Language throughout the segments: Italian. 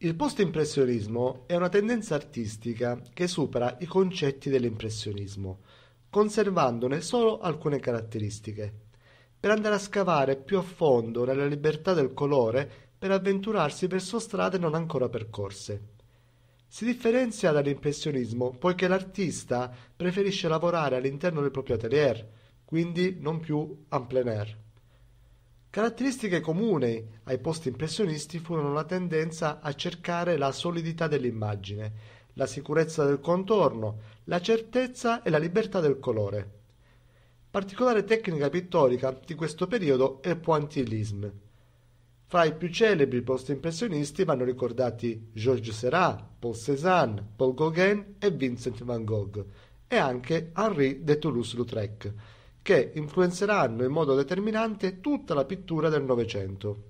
Il post-impressionismo è una tendenza artistica che supera i concetti dell'impressionismo, conservandone solo alcune caratteristiche, per andare a scavare più a fondo nella libertà del colore per avventurarsi verso strade non ancora percorse. Si differenzia dall'impressionismo poiché l'artista preferisce lavorare all'interno del proprio atelier, quindi non più en plein air. Caratteristiche comuni ai post-impressionisti furono la tendenza a cercare la solidità dell'immagine, la sicurezza del contorno, la certezza e la libertà del colore. Particolare tecnica pittorica di questo periodo è il pointillisme. Fra i più celebri post-impressionisti vanno ricordati Georges Seurat, Paul Cézanne, Paul Gauguin e Vincent van Gogh, e anche Henri de Toulouse-Lautrec che influenzeranno in modo determinante tutta la pittura del Novecento.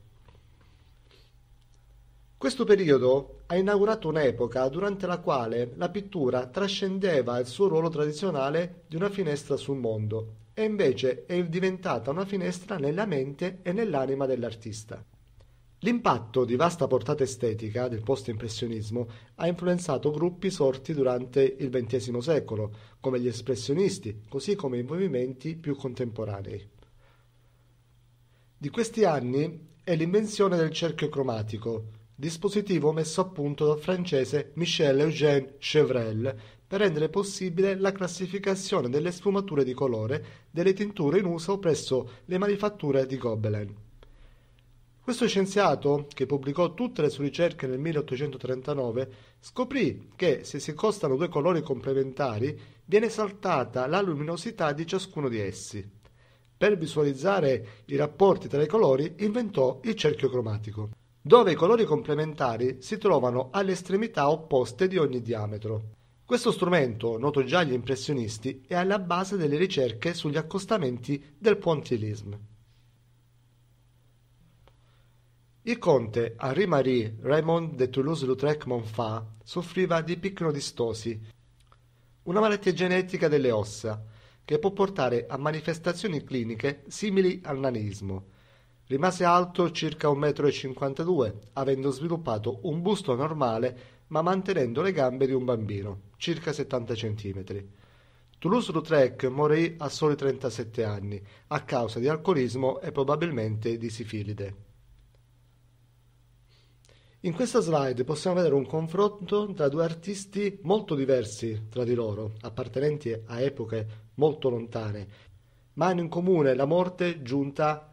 Questo periodo ha inaugurato un'epoca durante la quale la pittura trascendeva il suo ruolo tradizionale di una finestra sul mondo e invece è diventata una finestra nella mente e nell'anima dell'artista. L'impatto di vasta portata estetica del post-impressionismo ha influenzato gruppi sorti durante il XX secolo, come gli espressionisti, così come i movimenti più contemporanei. Di questi anni è l'invenzione del cerchio cromatico, dispositivo messo a punto dal francese Michel Eugène Chevrel per rendere possibile la classificazione delle sfumature di colore delle tinture in uso presso le manifatture di Gobelin. Questo scienziato, che pubblicò tutte le sue ricerche nel 1839, scoprì che se si accostano due colori complementari viene saltata la luminosità di ciascuno di essi. Per visualizzare i rapporti tra i colori inventò il cerchio cromatico, dove i colori complementari si trovano alle estremità opposte di ogni diametro. Questo strumento, noto già agli impressionisti, è alla base delle ricerche sugli accostamenti del pointilleisme. Il conte Henri-Marie Raymond de Toulouse-Lautrec-Montfort soffriva di picnodistosi, una malattia genetica delle ossa, che può portare a manifestazioni cliniche simili al nanismo. Rimase alto circa 1,52 m, avendo sviluppato un busto normale ma mantenendo le gambe di un bambino, circa 70 cm. Toulouse-Lautrec morì a soli 37 anni a causa di alcolismo e probabilmente di sifilide. In questa slide possiamo vedere un confronto tra due artisti molto diversi tra di loro, appartenenti a epoche molto lontane, ma hanno in comune la morte giunta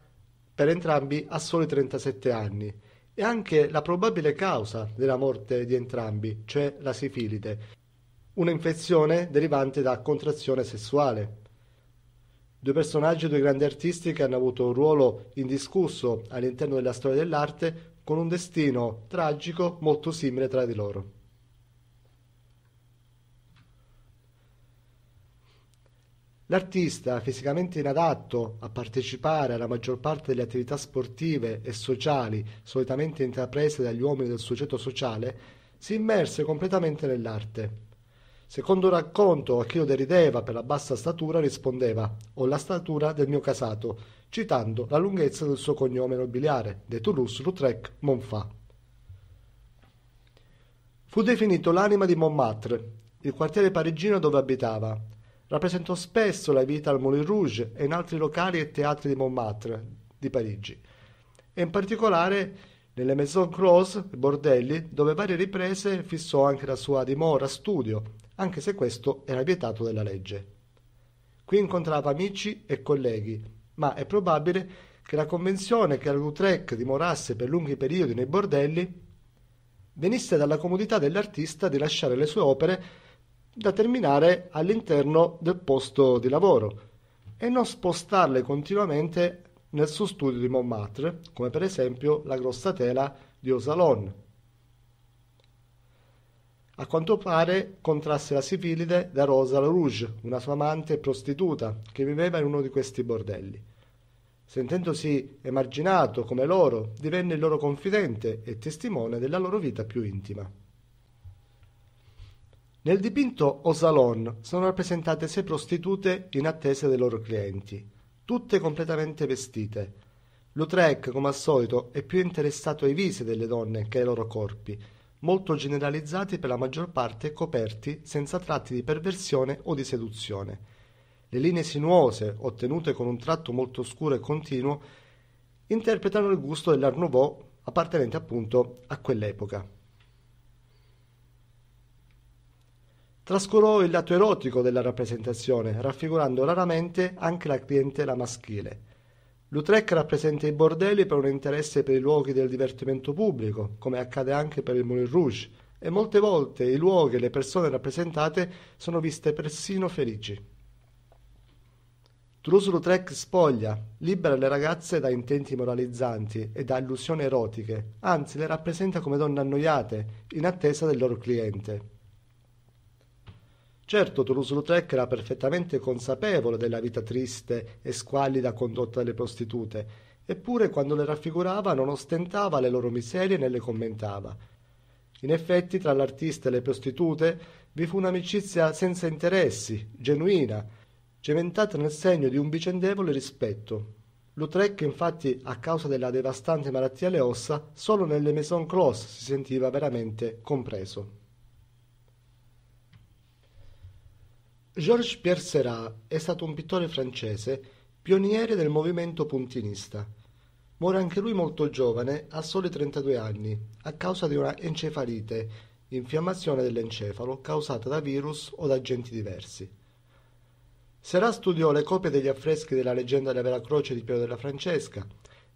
per entrambi a soli 37 anni e anche la probabile causa della morte di entrambi, cioè la sifilide, un'infezione derivante da contrazione sessuale. Due personaggi, due grandi artisti che hanno avuto un ruolo indiscusso all'interno della storia dell'arte, con un destino tragico molto simile tra di loro. L'artista, fisicamente inadatto a partecipare alla maggior parte delle attività sportive e sociali solitamente intraprese dagli uomini del soggetto sociale, si immerse completamente nell'arte Secondo racconto, Achille derideva per la bassa statura rispondeva «Ho la statura del mio casato», citando la lunghezza del suo cognome nobiliare, de Toulouse-Lautrec Monfat. Fu definito l'anima di Montmartre, il quartiere parigino dove abitava. Rappresentò spesso la vita al Moulin Rouge e in altri locali e teatri di Montmartre, di Parigi, e in particolare nelle maison close bordelli, dove varie riprese fissò anche la sua dimora studio anche se questo era vietato dalla legge. Qui incontrava amici e colleghi, ma è probabile che la convenzione che la Lautrec dimorasse per lunghi periodi nei bordelli venisse dalla comodità dell'artista di lasciare le sue opere da terminare all'interno del posto di lavoro e non spostarle continuamente nel suo studio di Montmartre, come per esempio la grossa tela di Osalon, a quanto pare contrasse la sifilide da Rosa Rouge, una sua amante prostituta che viveva in uno di questi bordelli. Sentendosi emarginato come loro, divenne il loro confidente e testimone della loro vita più intima. Nel dipinto O Salon sono rappresentate sei prostitute in attesa dei loro clienti, tutte completamente vestite. Lautrec, come al solito, è più interessato ai visi delle donne che ai loro corpi molto generalizzati e per la maggior parte coperti senza tratti di perversione o di seduzione. Le linee sinuose, ottenute con un tratto molto scuro e continuo, interpretano il gusto dell'Art Nouveau appartenente appunto a quell'epoca. Trascurò il lato erotico della rappresentazione, raffigurando raramente anche la clientela maschile. Lautrec rappresenta i bordelli per un interesse per i luoghi del divertimento pubblico, come accade anche per il Moulin Rouge, e molte volte i luoghi e le persone rappresentate sono viste persino felici. Toulouse-Lautrec spoglia, libera le ragazze da intenti moralizzanti e da illusioni erotiche, anzi le rappresenta come donne annoiate, in attesa del loro cliente. Certo, Toulouse-Lautrec era perfettamente consapevole della vita triste e squallida condotta dalle prostitute, eppure quando le raffigurava non ostentava le loro miserie né le commentava. In effetti, tra l'artista e le prostitute vi fu un'amicizia senza interessi, genuina, cementata nel segno di un vicendevole rispetto. Lautrec, infatti, a causa della devastante malattia alle ossa, solo nelle maison close si sentiva veramente compreso. Georges Pierre Seurat è stato un pittore francese, pioniere del movimento puntinista. Muore anche lui molto giovane, a soli 32 anni, a causa di una encefalite, infiammazione dell'encefalo causata da virus o da agenti diversi. Seurat studiò le copie degli affreschi della leggenda della Vera Croce di Piero della Francesca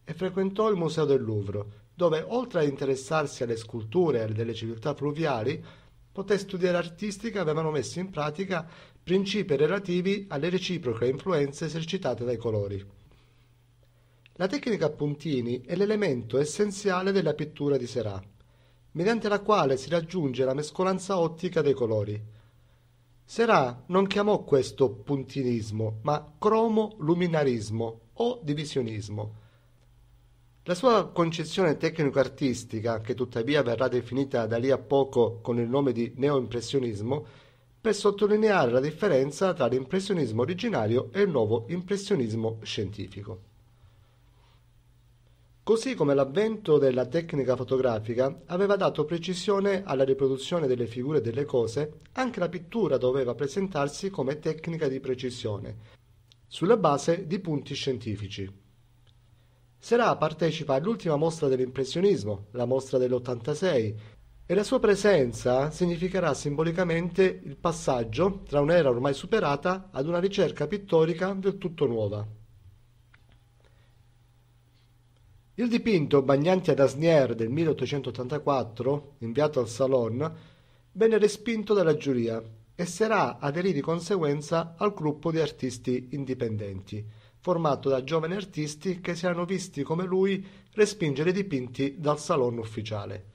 e frequentò il Museo del Louvre, dove, oltre a interessarsi alle sculture e delle civiltà fluviali, poté studiare artisti che avevano messo in pratica principi relativi alle reciproche influenze esercitate dai colori. La tecnica a puntini è l'elemento essenziale della pittura di Serà, mediante la quale si raggiunge la mescolanza ottica dei colori. Serà non chiamò questo puntinismo, ma cromoluminarismo o divisionismo. La sua concezione tecnico-artistica, che tuttavia verrà definita da lì a poco con il nome di neoimpressionismo, per sottolineare la differenza tra l'impressionismo originario e il nuovo impressionismo scientifico. Così come l'avvento della tecnica fotografica aveva dato precisione alla riproduzione delle figure e delle cose, anche la pittura doveva presentarsi come tecnica di precisione, sulla base di punti scientifici. Serà partecipa all'ultima mostra dell'impressionismo, la mostra dell'86, e la sua presenza significherà simbolicamente il passaggio tra un'era ormai superata ad una ricerca pittorica del tutto nuova. Il dipinto Bagnanti ad Asnier del 1884, inviato al Salon, venne respinto dalla giuria e Serà aderì di conseguenza al gruppo di artisti indipendenti, formato da giovani artisti che si erano visti come lui respingere i dipinti dal Salon ufficiale.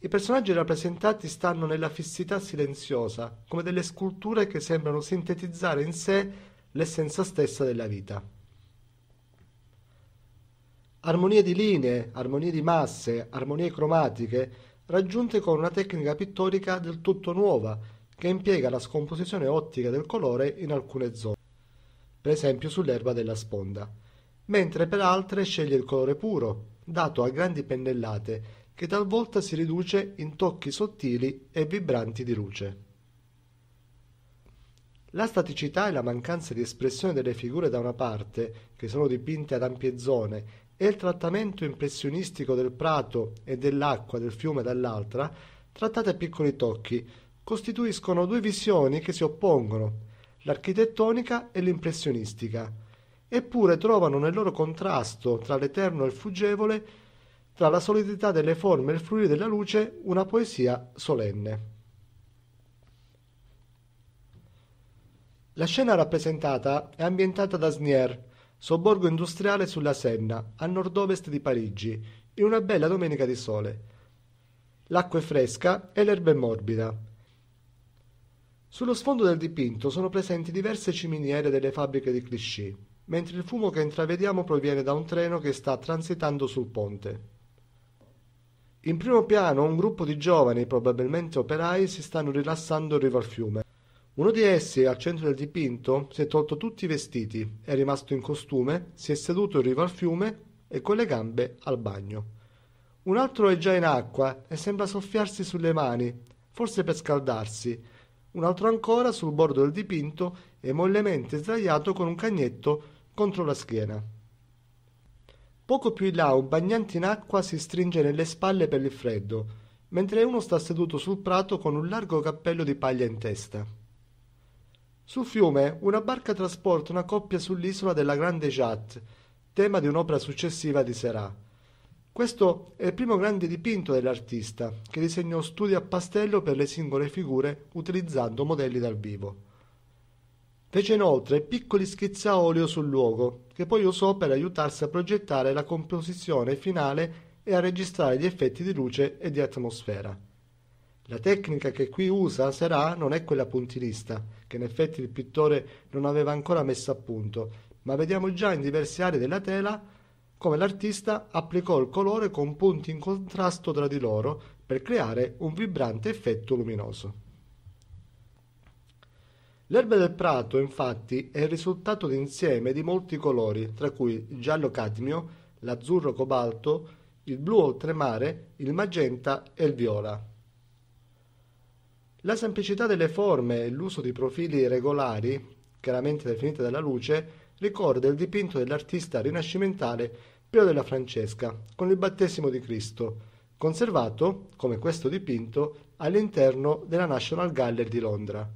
I personaggi rappresentati stanno nella fissità silenziosa, come delle sculture che sembrano sintetizzare in sé l'essenza stessa della vita. Armonie di linee, armonie di masse, armonie cromatiche, raggiunte con una tecnica pittorica del tutto nuova, che impiega la scomposizione ottica del colore in alcune zone, per esempio sull'erba della sponda, mentre per altre sceglie il colore puro, dato a grandi pennellate, che talvolta si riduce in tocchi sottili e vibranti di luce. La staticità e la mancanza di espressione delle figure da una parte, che sono dipinte ad ampie zone, e il trattamento impressionistico del prato e dell'acqua del fiume dall'altra, trattate a piccoli tocchi, costituiscono due visioni che si oppongono, l'architettonica e l'impressionistica, eppure trovano nel loro contrasto tra l'eterno e il fuggevole tra la solidità delle forme e il fluire della luce, una poesia solenne. La scena rappresentata è ambientata da Snier, sobborgo industriale sulla Senna, a nord-ovest di Parigi, in una bella domenica di sole. L'acqua è fresca e l'erba è morbida. Sullo sfondo del dipinto sono presenti diverse ciminiere delle fabbriche di Clichy, mentre il fumo che intravediamo proviene da un treno che sta transitando sul ponte. In primo piano un gruppo di giovani, probabilmente operai, si stanno rilassando in riva al fiume. Uno di essi, al centro del dipinto, si è tolto tutti i vestiti, è rimasto in costume, si è seduto in riva al fiume e con le gambe al bagno. Un altro è già in acqua e sembra soffiarsi sulle mani, forse per scaldarsi. Un altro ancora sul bordo del dipinto è mollemente sdraiato con un cagnetto contro la schiena. Poco più in là un bagnante in acqua si stringe nelle spalle per il freddo, mentre uno sta seduto sul prato con un largo cappello di paglia in testa. Sul fiume una barca trasporta una coppia sull'isola della Grande Jatte, tema di un'opera successiva di Serà. Questo è il primo grande dipinto dell'artista, che disegnò studi a pastello per le singole figure utilizzando modelli dal vivo. Fece inoltre piccoli schizzi a olio sul luogo, che poi usò per aiutarsi a progettare la composizione finale e a registrare gli effetti di luce e di atmosfera. La tecnica che qui usa Serà non è quella puntilista, che in effetti il pittore non aveva ancora messo a punto, ma vediamo già in diverse aree della tela come l'artista applicò il colore con punti in contrasto tra di loro per creare un vibrante effetto luminoso. L'erba del prato, infatti, è il risultato d'insieme di molti colori, tra cui il giallo cadmio, l'azzurro cobalto, il blu oltremare, il magenta e il viola. La semplicità delle forme e l'uso di profili regolari, chiaramente definiti dalla luce, ricorda il dipinto dell'artista rinascimentale Pio della Francesca con il battesimo di Cristo, conservato, come questo dipinto, all'interno della National Gallery di Londra.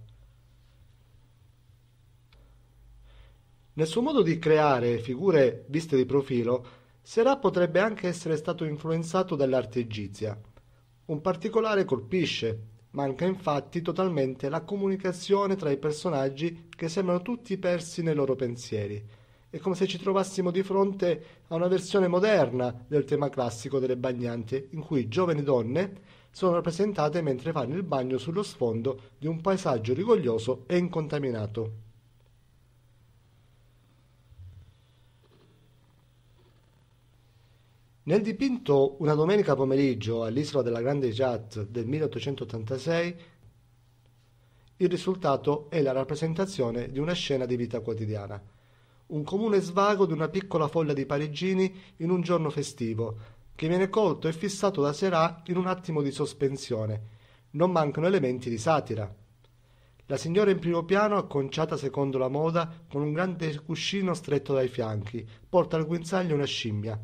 Nel suo modo di creare figure viste di profilo, Serà potrebbe anche essere stato influenzato dall'arte egizia. Un particolare colpisce, manca infatti totalmente la comunicazione tra i personaggi che sembrano tutti persi nei loro pensieri. È come se ci trovassimo di fronte a una versione moderna del tema classico delle bagnanti, in cui giovani donne sono rappresentate mentre fanno il bagno sullo sfondo di un paesaggio rigoglioso e incontaminato. Nel dipinto Una domenica pomeriggio all'isola della Grande Jatte del 1886 il risultato è la rappresentazione di una scena di vita quotidiana. Un comune svago di una piccola folla di parigini in un giorno festivo, che viene colto e fissato da sera in un attimo di sospensione. Non mancano elementi di satira. La signora in primo piano, acconciata secondo la moda, con un grande cuscino stretto dai fianchi, porta al guinzaglio una scimmia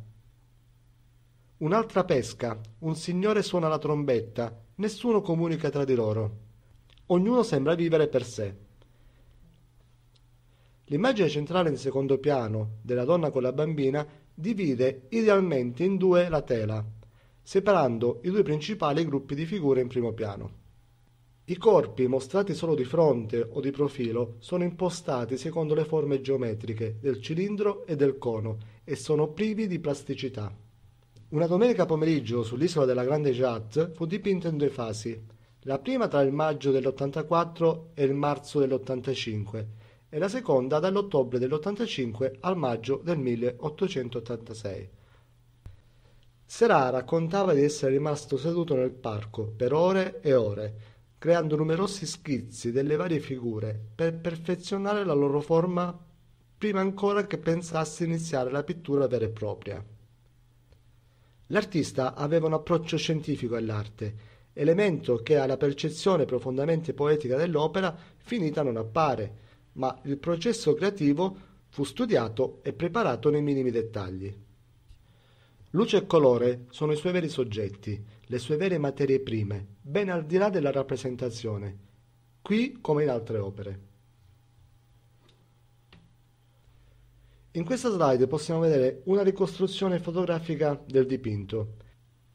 un'altra pesca un signore suona la trombetta nessuno comunica tra di loro ognuno sembra vivere per sé. l'immagine centrale in secondo piano della donna con la bambina divide idealmente in due la tela separando i due principali gruppi di figure in primo piano i corpi, mostrati solo di fronte o di profilo, sono impostati secondo le forme geometriche del cilindro e del cono e sono privi di plasticità. Una domenica pomeriggio sull'isola della Grande Jatte fu dipinto in due fasi, la prima tra il maggio dell'84 e il marzo dell'85 e la seconda dall'ottobre dell'85 al maggio del 1886. Serà raccontava di essere rimasto seduto nel parco per ore e ore, creando numerosi schizzi delle varie figure per perfezionare la loro forma prima ancora che pensasse iniziare la pittura vera e propria. L'artista aveva un approccio scientifico all'arte, elemento che alla percezione profondamente poetica dell'opera finita non appare, ma il processo creativo fu studiato e preparato nei minimi dettagli. Luce e colore sono i suoi veri soggetti, le sue vere materie prime, ben al di là della rappresentazione, qui come in altre opere. In questa slide possiamo vedere una ricostruzione fotografica del dipinto.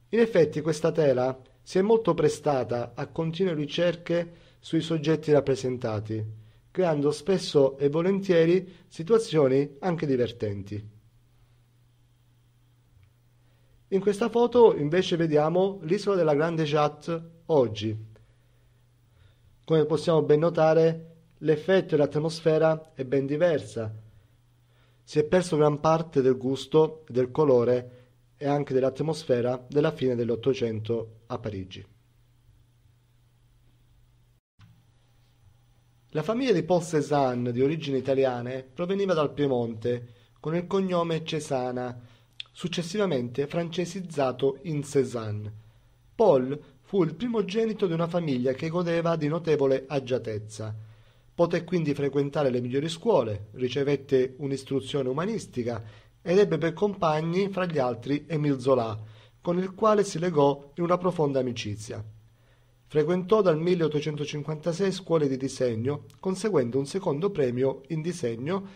In effetti questa tela si è molto prestata a continue ricerche sui soggetti rappresentati, creando spesso e volentieri situazioni anche divertenti. In questa foto invece vediamo l'isola della Grande Chat oggi. Come possiamo ben notare, l'effetto e l'atmosfera è ben diversa si è perso gran parte del gusto, del colore e anche dell'atmosfera della fine dell'Ottocento a Parigi. La famiglia di Paul Cézanne, di origini italiane, proveniva dal Piemonte, con il cognome Cesana, successivamente francesizzato in Cézanne. Paul fu il primogenito di una famiglia che godeva di notevole agiatezza. Poté quindi frequentare le migliori scuole, ricevette un'istruzione umanistica ed ebbe per compagni, fra gli altri, Emil Zola, con il quale si legò in una profonda amicizia. Frequentò dal 1856 scuole di disegno, conseguendo un secondo premio in disegno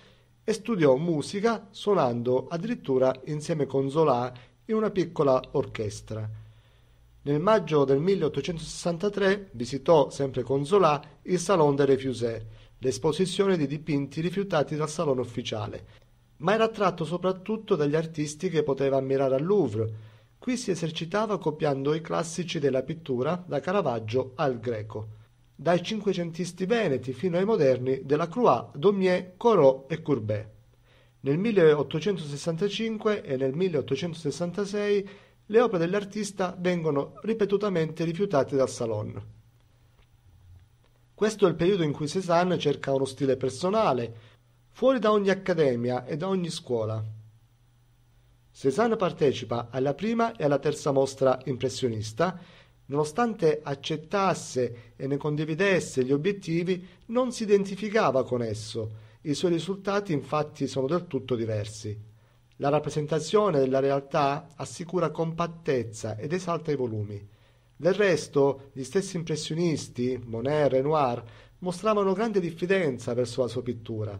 e studiò musica suonando addirittura insieme con Zola in una piccola orchestra. Nel maggio del 1863 visitò, sempre con Zola, il Salon des Refusés, l'esposizione di dipinti rifiutati dal salone ufficiale, ma era attratto soprattutto dagli artisti che poteva ammirare al Louvre. Qui si esercitava copiando i classici della pittura da Caravaggio al Greco, dai cinquecentisti veneti fino ai moderni della Croix, Daumier, Corot e Courbet. Nel 1865 e nel 1866 le opere dell'artista vengono ripetutamente rifiutate dal Salon. Questo è il periodo in cui Cézanne cerca uno stile personale, fuori da ogni accademia e da ogni scuola. Cézanne partecipa alla prima e alla terza mostra impressionista, nonostante accettasse e ne condividesse gli obiettivi, non si identificava con esso, i suoi risultati infatti sono del tutto diversi. La rappresentazione della realtà assicura compattezza ed esalta i volumi. Del resto, gli stessi impressionisti, Monet, e Renoir, mostravano grande diffidenza verso la sua pittura.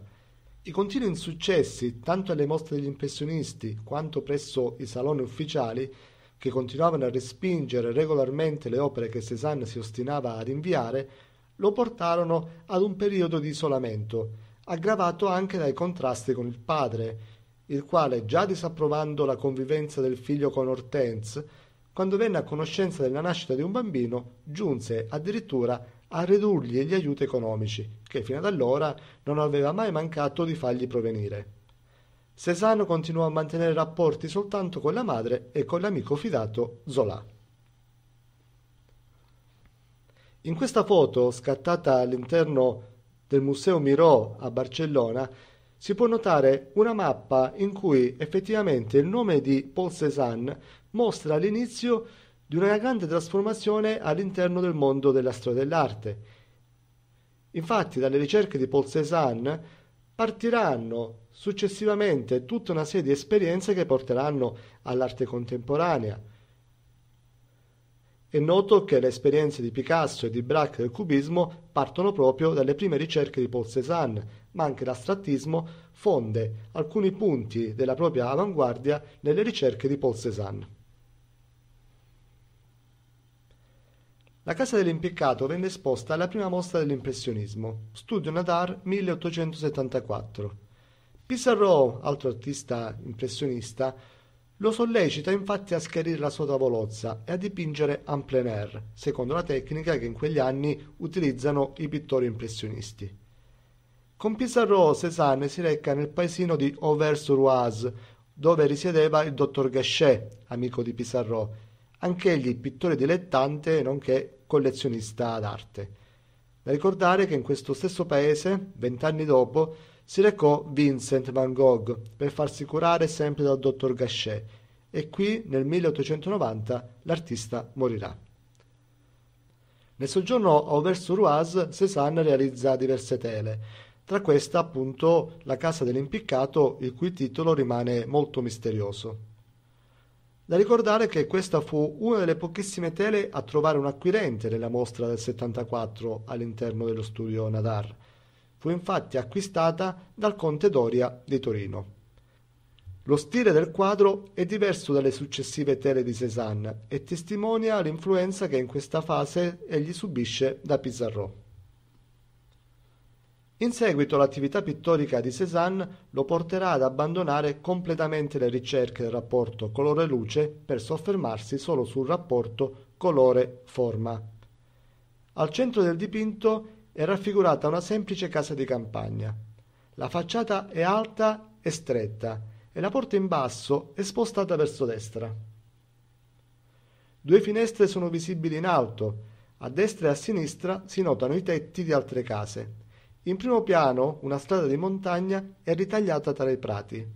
I continui insuccessi, tanto alle mostre degli impressionisti quanto presso i saloni ufficiali, che continuavano a respingere regolarmente le opere che Cézanne si ostinava ad inviare, lo portarono ad un periodo di isolamento, aggravato anche dai contrasti con il padre, il quale già disapprovando la convivenza del figlio con Hortense, quando venne a conoscenza della nascita di un bambino, giunse addirittura a ridurgli gli aiuti economici, che fino ad allora non aveva mai mancato di fargli provenire. Cesano continuò a mantenere rapporti soltanto con la madre e con l'amico fidato Zola. In questa foto, scattata all'interno del Museo Miró a Barcellona, si può notare una mappa in cui effettivamente il nome di Paul Cézanne mostra l'inizio di una grande trasformazione all'interno del mondo della storia dell'arte. Infatti dalle ricerche di Paul Cézanne partiranno successivamente tutta una serie di esperienze che porteranno all'arte contemporanea, è noto che le esperienze di Picasso e di Braque del cubismo partono proprio dalle prime ricerche di Paul Cézanne, ma anche l'astrattismo fonde alcuni punti della propria avanguardia nelle ricerche di Paul Cézanne. La casa dell'impiccato venne esposta alla prima mostra dell'impressionismo, Studio Nadar 1874. Pissarro, altro artista impressionista, lo sollecita infatti a schiarire la sua tavolozza e a dipingere en plein air, secondo la tecnica che in quegli anni utilizzano i pittori impressionisti. Con Pissarro Cézanne si reca nel paesino di Auvers-sur-Oise, dove risiedeva il dottor Gachet, amico di Pissarro, anch'egli pittore dilettante nonché collezionista d'arte. Da ricordare che in questo stesso paese, vent'anni dopo, si recò Vincent van Gogh per farsi curare sempre dal dottor Gachet e qui nel 1890 l'artista morirà. Nel soggiorno a Auvers-sur-Oise Cézanne realizza diverse tele, tra queste appunto la casa dell'impiccato il cui titolo rimane molto misterioso. Da ricordare che questa fu una delle pochissime tele a trovare un acquirente nella mostra del 74 all'interno dello studio Nadar. Fu infatti acquistata dal conte Doria di Torino. Lo stile del quadro è diverso dalle successive tele di Cézanne e testimonia l'influenza che in questa fase egli subisce da Pizarro. In seguito l'attività pittorica di Cézanne lo porterà ad abbandonare completamente le ricerche del rapporto colore-luce per soffermarsi solo sul rapporto colore-forma. Al centro del dipinto è raffigurata una semplice casa di campagna. La facciata è alta e stretta e la porta in basso è spostata verso destra. Due finestre sono visibili in alto, a destra e a sinistra si notano i tetti di altre case in primo piano una strada di montagna è ritagliata tra i prati.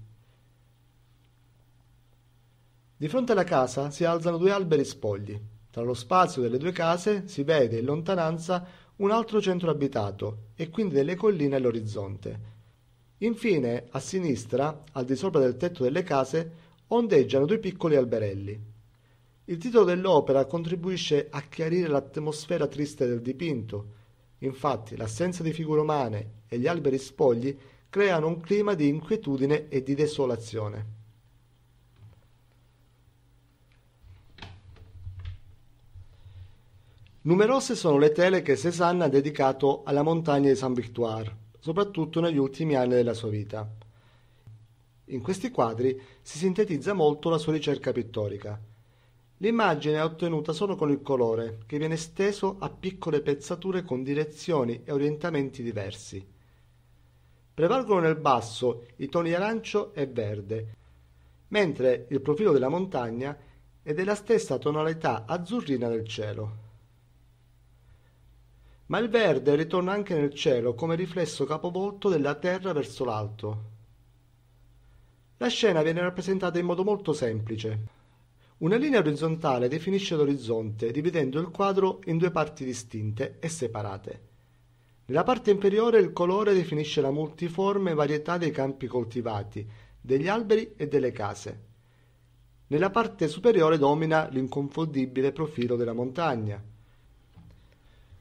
Di fronte alla casa si alzano due alberi spogli. Tra lo spazio delle due case si vede in lontananza un altro centro abitato e quindi delle colline all'orizzonte. Infine, a sinistra, al di sopra del tetto delle case, ondeggiano due piccoli alberelli. Il titolo dell'opera contribuisce a chiarire l'atmosfera triste del dipinto, Infatti l'assenza di figure umane e gli alberi spogli creano un clima di inquietudine e di desolazione. Numerose sono le tele che Cézanne ha dedicato alla montagna di saint Victoire, soprattutto negli ultimi anni della sua vita. In questi quadri si sintetizza molto la sua ricerca pittorica. L'immagine è ottenuta solo con il colore, che viene steso a piccole pezzature con direzioni e orientamenti diversi. Prevalgono nel basso i toni arancio e verde, mentre il profilo della montagna è della stessa tonalità azzurrina del cielo. Ma il verde ritorna anche nel cielo come riflesso capovolto della terra verso l'alto. La scena viene rappresentata in modo molto semplice. Una linea orizzontale definisce l'orizzonte, dividendo il quadro in due parti distinte e separate. Nella parte inferiore il colore definisce la multiforme varietà dei campi coltivati, degli alberi e delle case. Nella parte superiore domina l'inconfondibile profilo della montagna.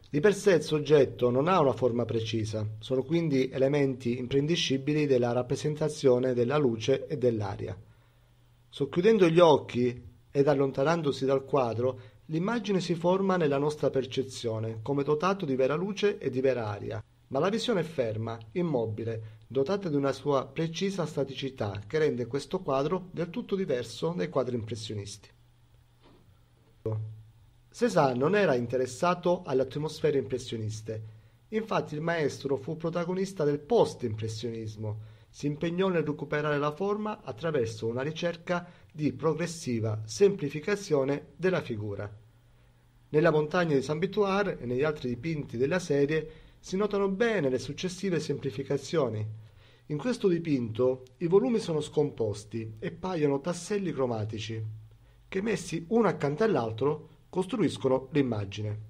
Di per sé il soggetto non ha una forma precisa, sono quindi elementi imprendiscibili della rappresentazione della luce e dell'aria. Socchiudendo gli occhi ed allontanandosi dal quadro l'immagine si forma nella nostra percezione come dotato di vera luce e di vera aria ma la visione è ferma immobile dotata di una sua precisa staticità che rende questo quadro del tutto diverso dai quadri impressionisti Cézanne non era interessato alle atmosfere impressioniste Infatti il maestro fu protagonista del post-impressionismo. Si impegnò nel recuperare la forma attraverso una ricerca di progressiva semplificazione della figura. Nella montagna di saint Bituar e negli altri dipinti della serie si notano bene le successive semplificazioni. In questo dipinto i volumi sono scomposti e paiono tasselli cromatici, che messi uno accanto all'altro costruiscono l'immagine.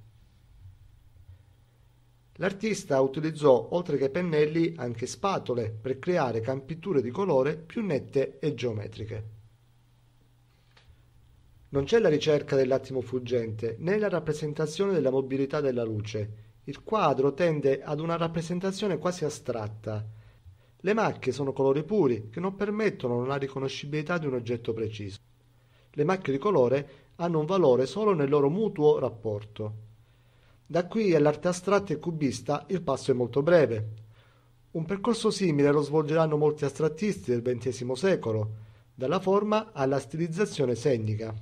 L'artista utilizzò oltre che pennelli anche spatole per creare campiture di colore più nette e geometriche. Non c'è la ricerca dell'attimo fuggente, né la rappresentazione della mobilità della luce. Il quadro tende ad una rappresentazione quasi astratta. Le macchie sono colori puri che non permettono la riconoscibilità di un oggetto preciso. Le macchie di colore hanno un valore solo nel loro mutuo rapporto. Da qui all'arte astratta e cubista il passo è molto breve. Un percorso simile lo svolgeranno molti astrattisti del XX secolo, dalla forma alla stilizzazione segnica.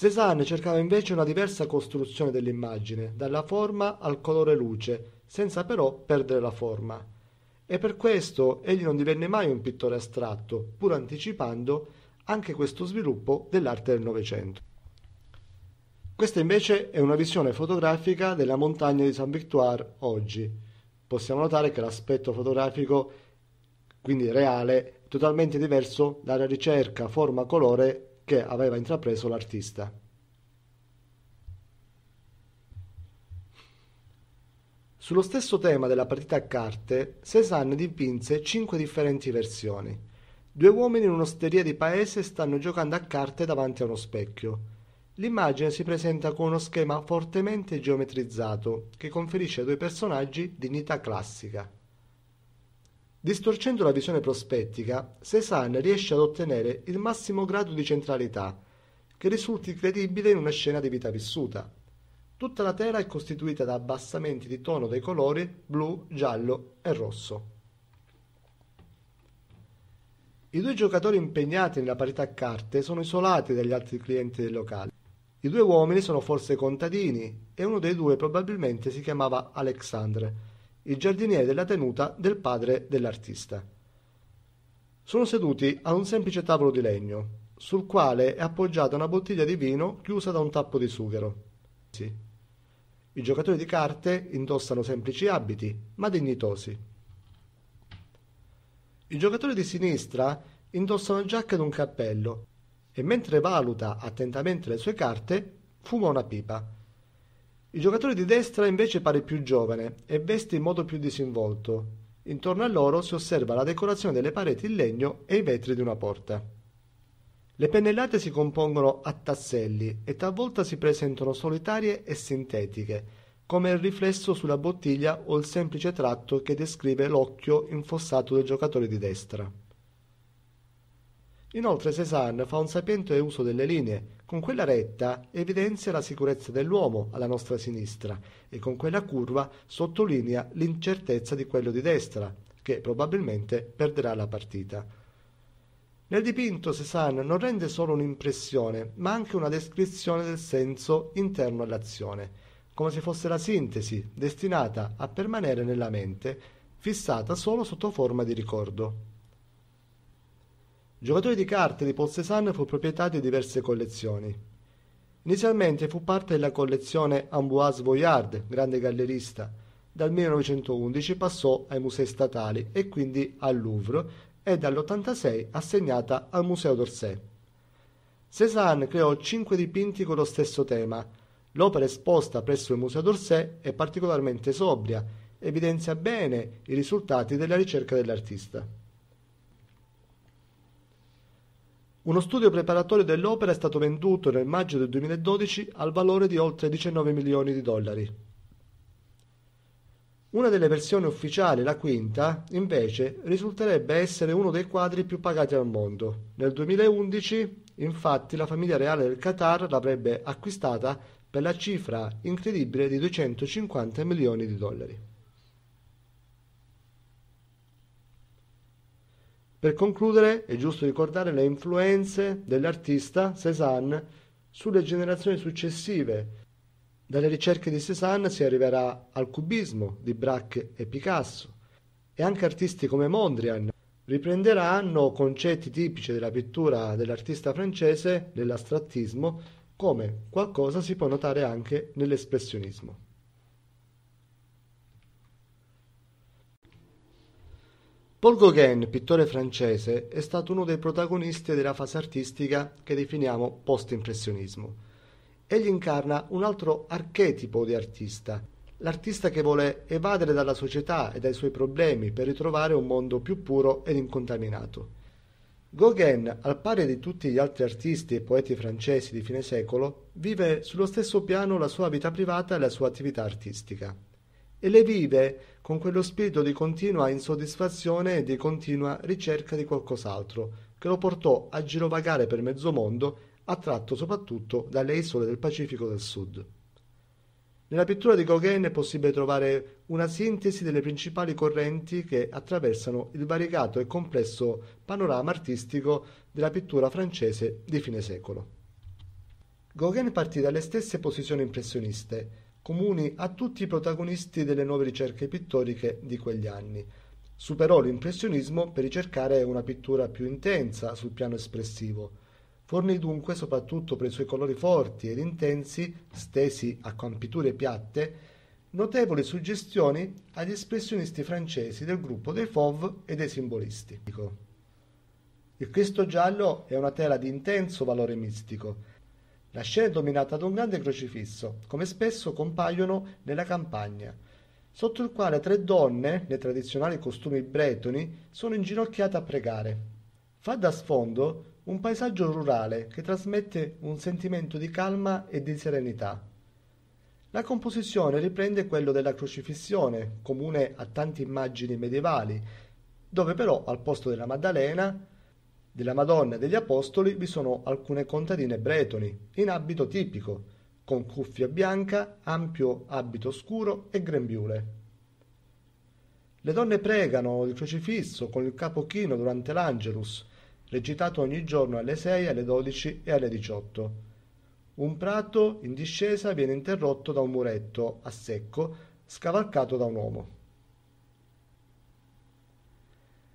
Cézanne cercava invece una diversa costruzione dell'immagine, dalla forma al colore luce, senza però perdere la forma. E per questo egli non divenne mai un pittore astratto, pur anticipando anche questo sviluppo dell'arte del Novecento. Questa invece è una visione fotografica della montagna di Saint Victoire oggi. Possiamo notare che l'aspetto fotografico, quindi reale, è totalmente diverso dalla ricerca forma-colore che aveva intrapreso l'artista. Sullo stesso tema della partita a carte, Cézanne dipinse cinque differenti versioni. Due uomini in un'osteria di paese stanno giocando a carte davanti a uno specchio. L'immagine si presenta con uno schema fortemente geometrizzato che conferisce ai due personaggi dignità classica. Distorcendo la visione prospettica, Cézanne riesce ad ottenere il massimo grado di centralità, che risulti credibile in una scena di vita vissuta. Tutta la tela è costituita da abbassamenti di tono dei colori blu, giallo e rosso. I due giocatori impegnati nella parità a carte sono isolati dagli altri clienti del locale. I due uomini sono forse contadini e uno dei due probabilmente si chiamava Alexandre il giardiniere della tenuta del padre dell'artista. Sono seduti a un semplice tavolo di legno, sul quale è appoggiata una bottiglia di vino chiusa da un tappo di sughero. Sì. I giocatori di carte indossano semplici abiti, ma dignitosi. Il giocatore di sinistra indossa una giacca ed un cappello e mentre valuta attentamente le sue carte, fuma una pipa il giocatore di destra invece pare più giovane e veste in modo più disinvolto. Intorno a loro si osserva la decorazione delle pareti in legno e i vetri di una porta. Le pennellate si compongono a tasselli e talvolta si presentano solitarie e sintetiche, come il riflesso sulla bottiglia o il semplice tratto che descrive l'occhio infossato del giocatore di destra. Inoltre Cézanne fa un sapiente uso delle linee, con quella retta evidenzia la sicurezza dell'uomo alla nostra sinistra e con quella curva sottolinea l'incertezza di quello di destra, che probabilmente perderà la partita. Nel dipinto Cézanne non rende solo un'impressione, ma anche una descrizione del senso interno all'azione, come se fosse la sintesi destinata a permanere nella mente, fissata solo sotto forma di ricordo. Giocatore di carte di Paul Cézanne, fu proprietario di diverse collezioni. Inizialmente fu parte della collezione Amboise Voyard, grande gallerista. Dal 1911 passò ai musei statali e quindi al Louvre e dall'86 assegnata al Museo d'Orsay. Cézanne creò cinque dipinti con lo stesso tema. L'opera esposta presso il Museo d'Orsay è particolarmente sobria, evidenzia bene i risultati della ricerca dell'artista. Uno studio preparatorio dell'opera è stato venduto nel maggio del 2012 al valore di oltre 19 milioni di dollari. Una delle versioni ufficiali, la quinta, invece, risulterebbe essere uno dei quadri più pagati al mondo. Nel 2011, infatti, la famiglia reale del Qatar l'avrebbe acquistata per la cifra incredibile di 250 milioni di dollari. Per concludere è giusto ricordare le influenze dell'artista Cézanne sulle generazioni successive. Dalle ricerche di Cézanne si arriverà al cubismo di Braque e Picasso e anche artisti come Mondrian riprenderanno concetti tipici della pittura dell'artista francese, dell'astrattismo, come qualcosa si può notare anche nell'espressionismo. Paul Gauguin, pittore francese, è stato uno dei protagonisti della fase artistica che definiamo post-impressionismo. Egli incarna un altro archetipo di artista, l'artista che vuole evadere dalla società e dai suoi problemi per ritrovare un mondo più puro ed incontaminato. Gauguin, al pari di tutti gli altri artisti e poeti francesi di fine secolo, vive sullo stesso piano la sua vita privata e la sua attività artistica. E le vive con quello spirito di continua insoddisfazione e di continua ricerca di qualcos'altro, che lo portò a girovagare per mezzo mondo, attratto soprattutto dalle isole del Pacifico del Sud. Nella pittura di Gauguin è possibile trovare una sintesi delle principali correnti che attraversano il variegato e complesso panorama artistico della pittura francese di fine secolo. Gauguin partì dalle stesse posizioni impressioniste, comuni a tutti i protagonisti delle nuove ricerche pittoriche di quegli anni. Superò l'impressionismo per ricercare una pittura più intensa sul piano espressivo. Fornì dunque, soprattutto per i suoi colori forti ed intensi, stesi a campiture piatte, notevoli suggestioni agli espressionisti francesi del gruppo dei Fauve e dei simbolisti. Il Cristo giallo è una tela di intenso valore mistico, la scena è dominata da un grande crocifisso, come spesso compaiono nella campagna, sotto il quale tre donne, nei tradizionali costumi bretoni, sono inginocchiate a pregare. Fa da sfondo un paesaggio rurale che trasmette un sentimento di calma e di serenità. La composizione riprende quello della crocifissione, comune a tante immagini medievali, dove però al posto della Maddalena della Madonna e degli Apostoli vi sono alcune contadine bretoni, in abito tipico, con cuffia bianca, ampio abito scuro e grembiule. Le donne pregano il crocifisso con il capo chino durante l'Angelus, recitato ogni giorno alle 6, alle 12 e alle 18. Un prato in discesa viene interrotto da un muretto a secco scavalcato da un uomo.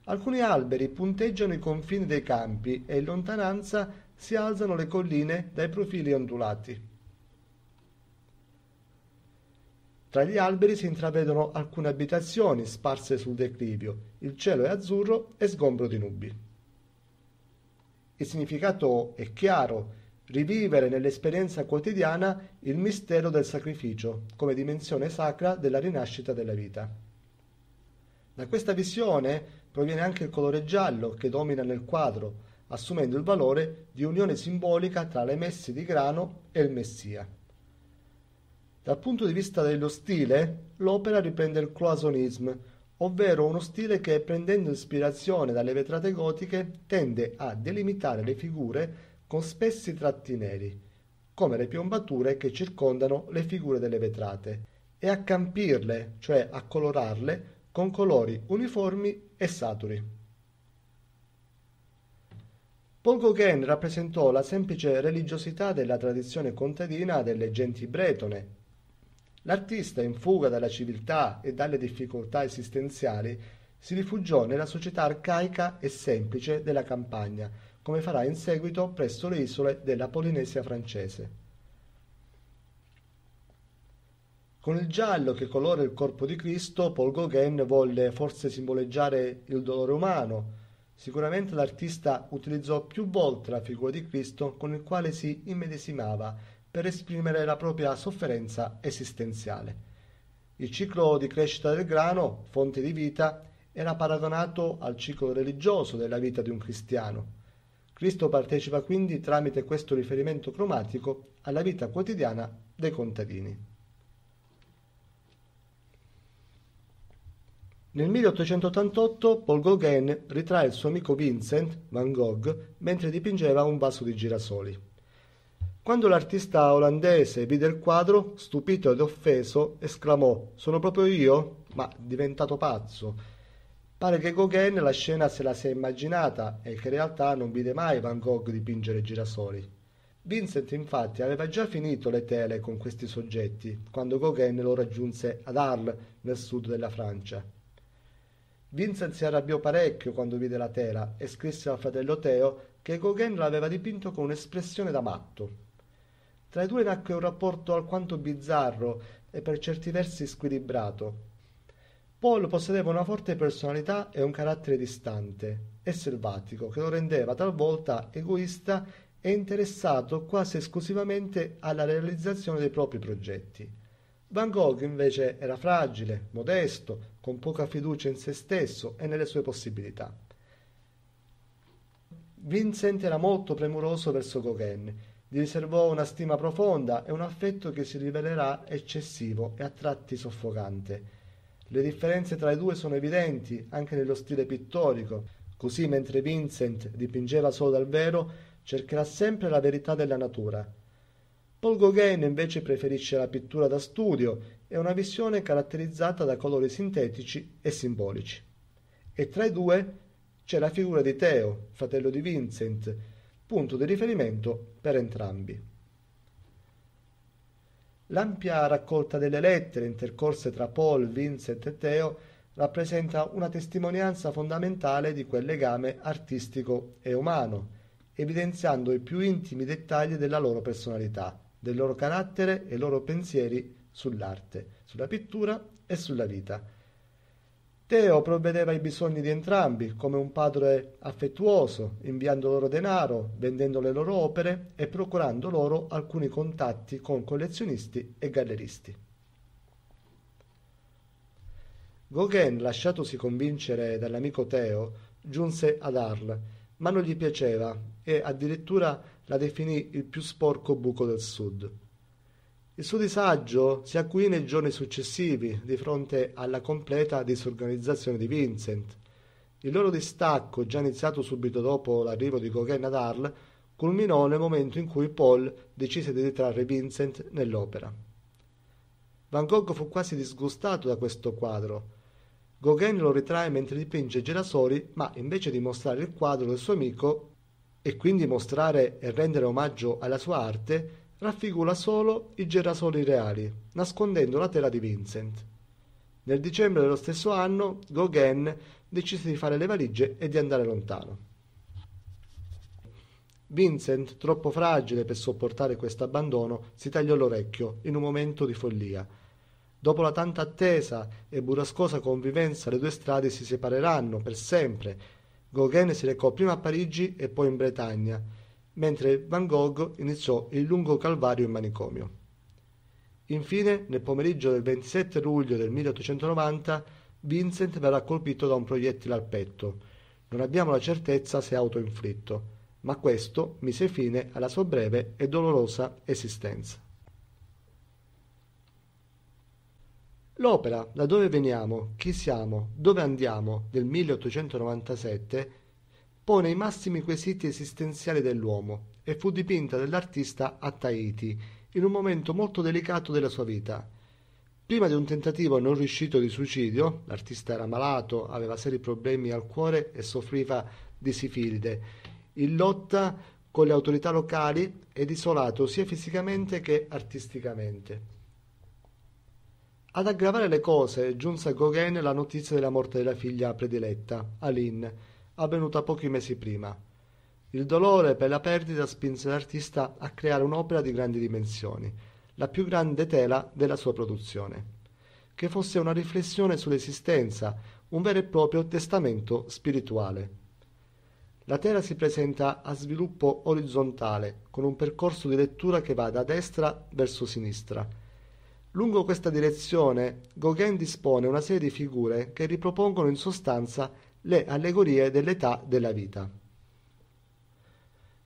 Alcuni alberi punteggiano i confini dei campi e in lontananza si alzano le colline dai profili ondulati. Tra gli alberi si intravedono alcune abitazioni sparse sul declivio, il cielo è azzurro e sgombro di nubi. Il significato è chiaro, rivivere nell'esperienza quotidiana il mistero del sacrificio come dimensione sacra della rinascita della vita. Da questa visione proviene anche il colore giallo che domina nel quadro, assumendo il valore di unione simbolica tra le messe di grano e il Messia. Dal punto di vista dello stile, l'opera riprende il cloisonnisme, ovvero uno stile che, prendendo ispirazione dalle vetrate gotiche, tende a delimitare le figure con spessi tratti neri, come le piombature che circondano le figure delle vetrate, e a campirle, cioè a colorarle, con colori uniformi e saturi. Paul Gauguin rappresentò la semplice religiosità della tradizione contadina delle genti bretone. L'artista, in fuga dalla civiltà e dalle difficoltà esistenziali, si rifugiò nella società arcaica e semplice della campagna, come farà in seguito presso le isole della Polinesia francese. Con il giallo che colora il corpo di Cristo, Paul Gauguin volle forse simboleggiare il dolore umano. Sicuramente l'artista utilizzò più volte la figura di Cristo con il quale si immedesimava per esprimere la propria sofferenza esistenziale. Il ciclo di crescita del grano, fonte di vita, era paragonato al ciclo religioso della vita di un cristiano. Cristo partecipa quindi tramite questo riferimento cromatico alla vita quotidiana dei contadini. Nel 1888 Paul Gauguin ritrae il suo amico Vincent van Gogh mentre dipingeva un vaso di girasoli. Quando l'artista olandese vide il quadro, stupito ed offeso, esclamò: Sono proprio io? Ma diventato pazzo. Pare che Gauguin la scena se la sia immaginata e che in realtà non vide mai Van Gogh dipingere girasoli. Vincent infatti aveva già finito le tele con questi soggetti quando Gauguin lo raggiunse ad Arles, nel sud della Francia. Vincent si arrabbiò parecchio quando vide la tela e scrisse al fratello Teo che Gauguin l'aveva dipinto con un'espressione da matto. Tra i due nacque un rapporto alquanto bizzarro e per certi versi squilibrato. Paul possedeva una forte personalità e un carattere distante e selvatico che lo rendeva talvolta egoista e interessato quasi esclusivamente alla realizzazione dei propri progetti. Van Gogh invece era fragile, modesto, con poca fiducia in se stesso e nelle sue possibilità. Vincent era molto premuroso verso Gauguin, gli riservò una stima profonda e un affetto che si rivelerà eccessivo e a tratti soffocante. Le differenze tra i due sono evidenti anche nello stile pittorico, così mentre Vincent dipingeva solo dal vero, cercherà sempre la verità della natura, Paul Gauguin invece preferisce la pittura da studio e una visione caratterizzata da colori sintetici e simbolici. E tra i due c'è la figura di Teo, fratello di Vincent, punto di riferimento per entrambi. L'ampia raccolta delle lettere intercorse tra Paul, Vincent e Teo rappresenta una testimonianza fondamentale di quel legame artistico e umano, evidenziando i più intimi dettagli della loro personalità, del loro carattere e i loro pensieri sull'arte, sulla pittura e sulla vita. Teo provvedeva ai bisogni di entrambi come un padre affettuoso, inviando loro denaro, vendendo le loro opere e procurando loro alcuni contatti con collezionisti e galleristi. Gauguin, lasciatosi convincere dall'amico Teo, giunse ad Arles, ma non gli piaceva e addirittura la definì il più sporco buco del sud. Il suo disagio si acuì nei giorni successivi di fronte alla completa disorganizzazione di Vincent. Il loro distacco, già iniziato subito dopo l'arrivo di Gauguin ad Arles, culminò nel momento in cui Paul decise di ritrarre Vincent nell'opera. Van Gogh fu quasi disgustato da questo quadro. Gauguin lo ritrae mentre dipinge Gerasoli, ma invece di mostrare il quadro del suo amico, e quindi mostrare e rendere omaggio alla sua arte, raffigura solo i gerasoli reali, nascondendo la tela di Vincent. Nel dicembre dello stesso anno, Gauguin decise di fare le valigie e di andare lontano. Vincent, troppo fragile per sopportare questo abbandono, si tagliò l'orecchio in un momento di follia. Dopo la tanta attesa e burrascosa convivenza, le due strade si separeranno per sempre Gauguin si recò prima a Parigi e poi in Bretagna, mentre Van Gogh iniziò il lungo calvario in manicomio. Infine, nel pomeriggio del 27 luglio del 1890, Vincent verrà colpito da un proiettile al petto. Non abbiamo la certezza se autoinflitto, ma questo mise fine alla sua breve e dolorosa esistenza. L'opera Da dove veniamo, chi siamo, dove andiamo del 1897 pone i massimi quesiti esistenziali dell'uomo e fu dipinta dall'artista a Tahiti in un momento molto delicato della sua vita. Prima di un tentativo non riuscito di suicidio, l'artista era malato, aveva seri problemi al cuore e soffriva di sifilide, in lotta con le autorità locali ed isolato sia fisicamente che artisticamente. Ad aggravare le cose giunse a Gauguin la notizia della morte della figlia prediletta, Aline, avvenuta pochi mesi prima. Il dolore per la perdita spinse l'artista a creare un'opera di grandi dimensioni, la più grande tela della sua produzione, che fosse una riflessione sull'esistenza, un vero e proprio testamento spirituale. La tela si presenta a sviluppo orizzontale, con un percorso di lettura che va da destra verso sinistra, Lungo questa direzione Gauguin dispone una serie di figure che ripropongono in sostanza le allegorie dell'età della vita.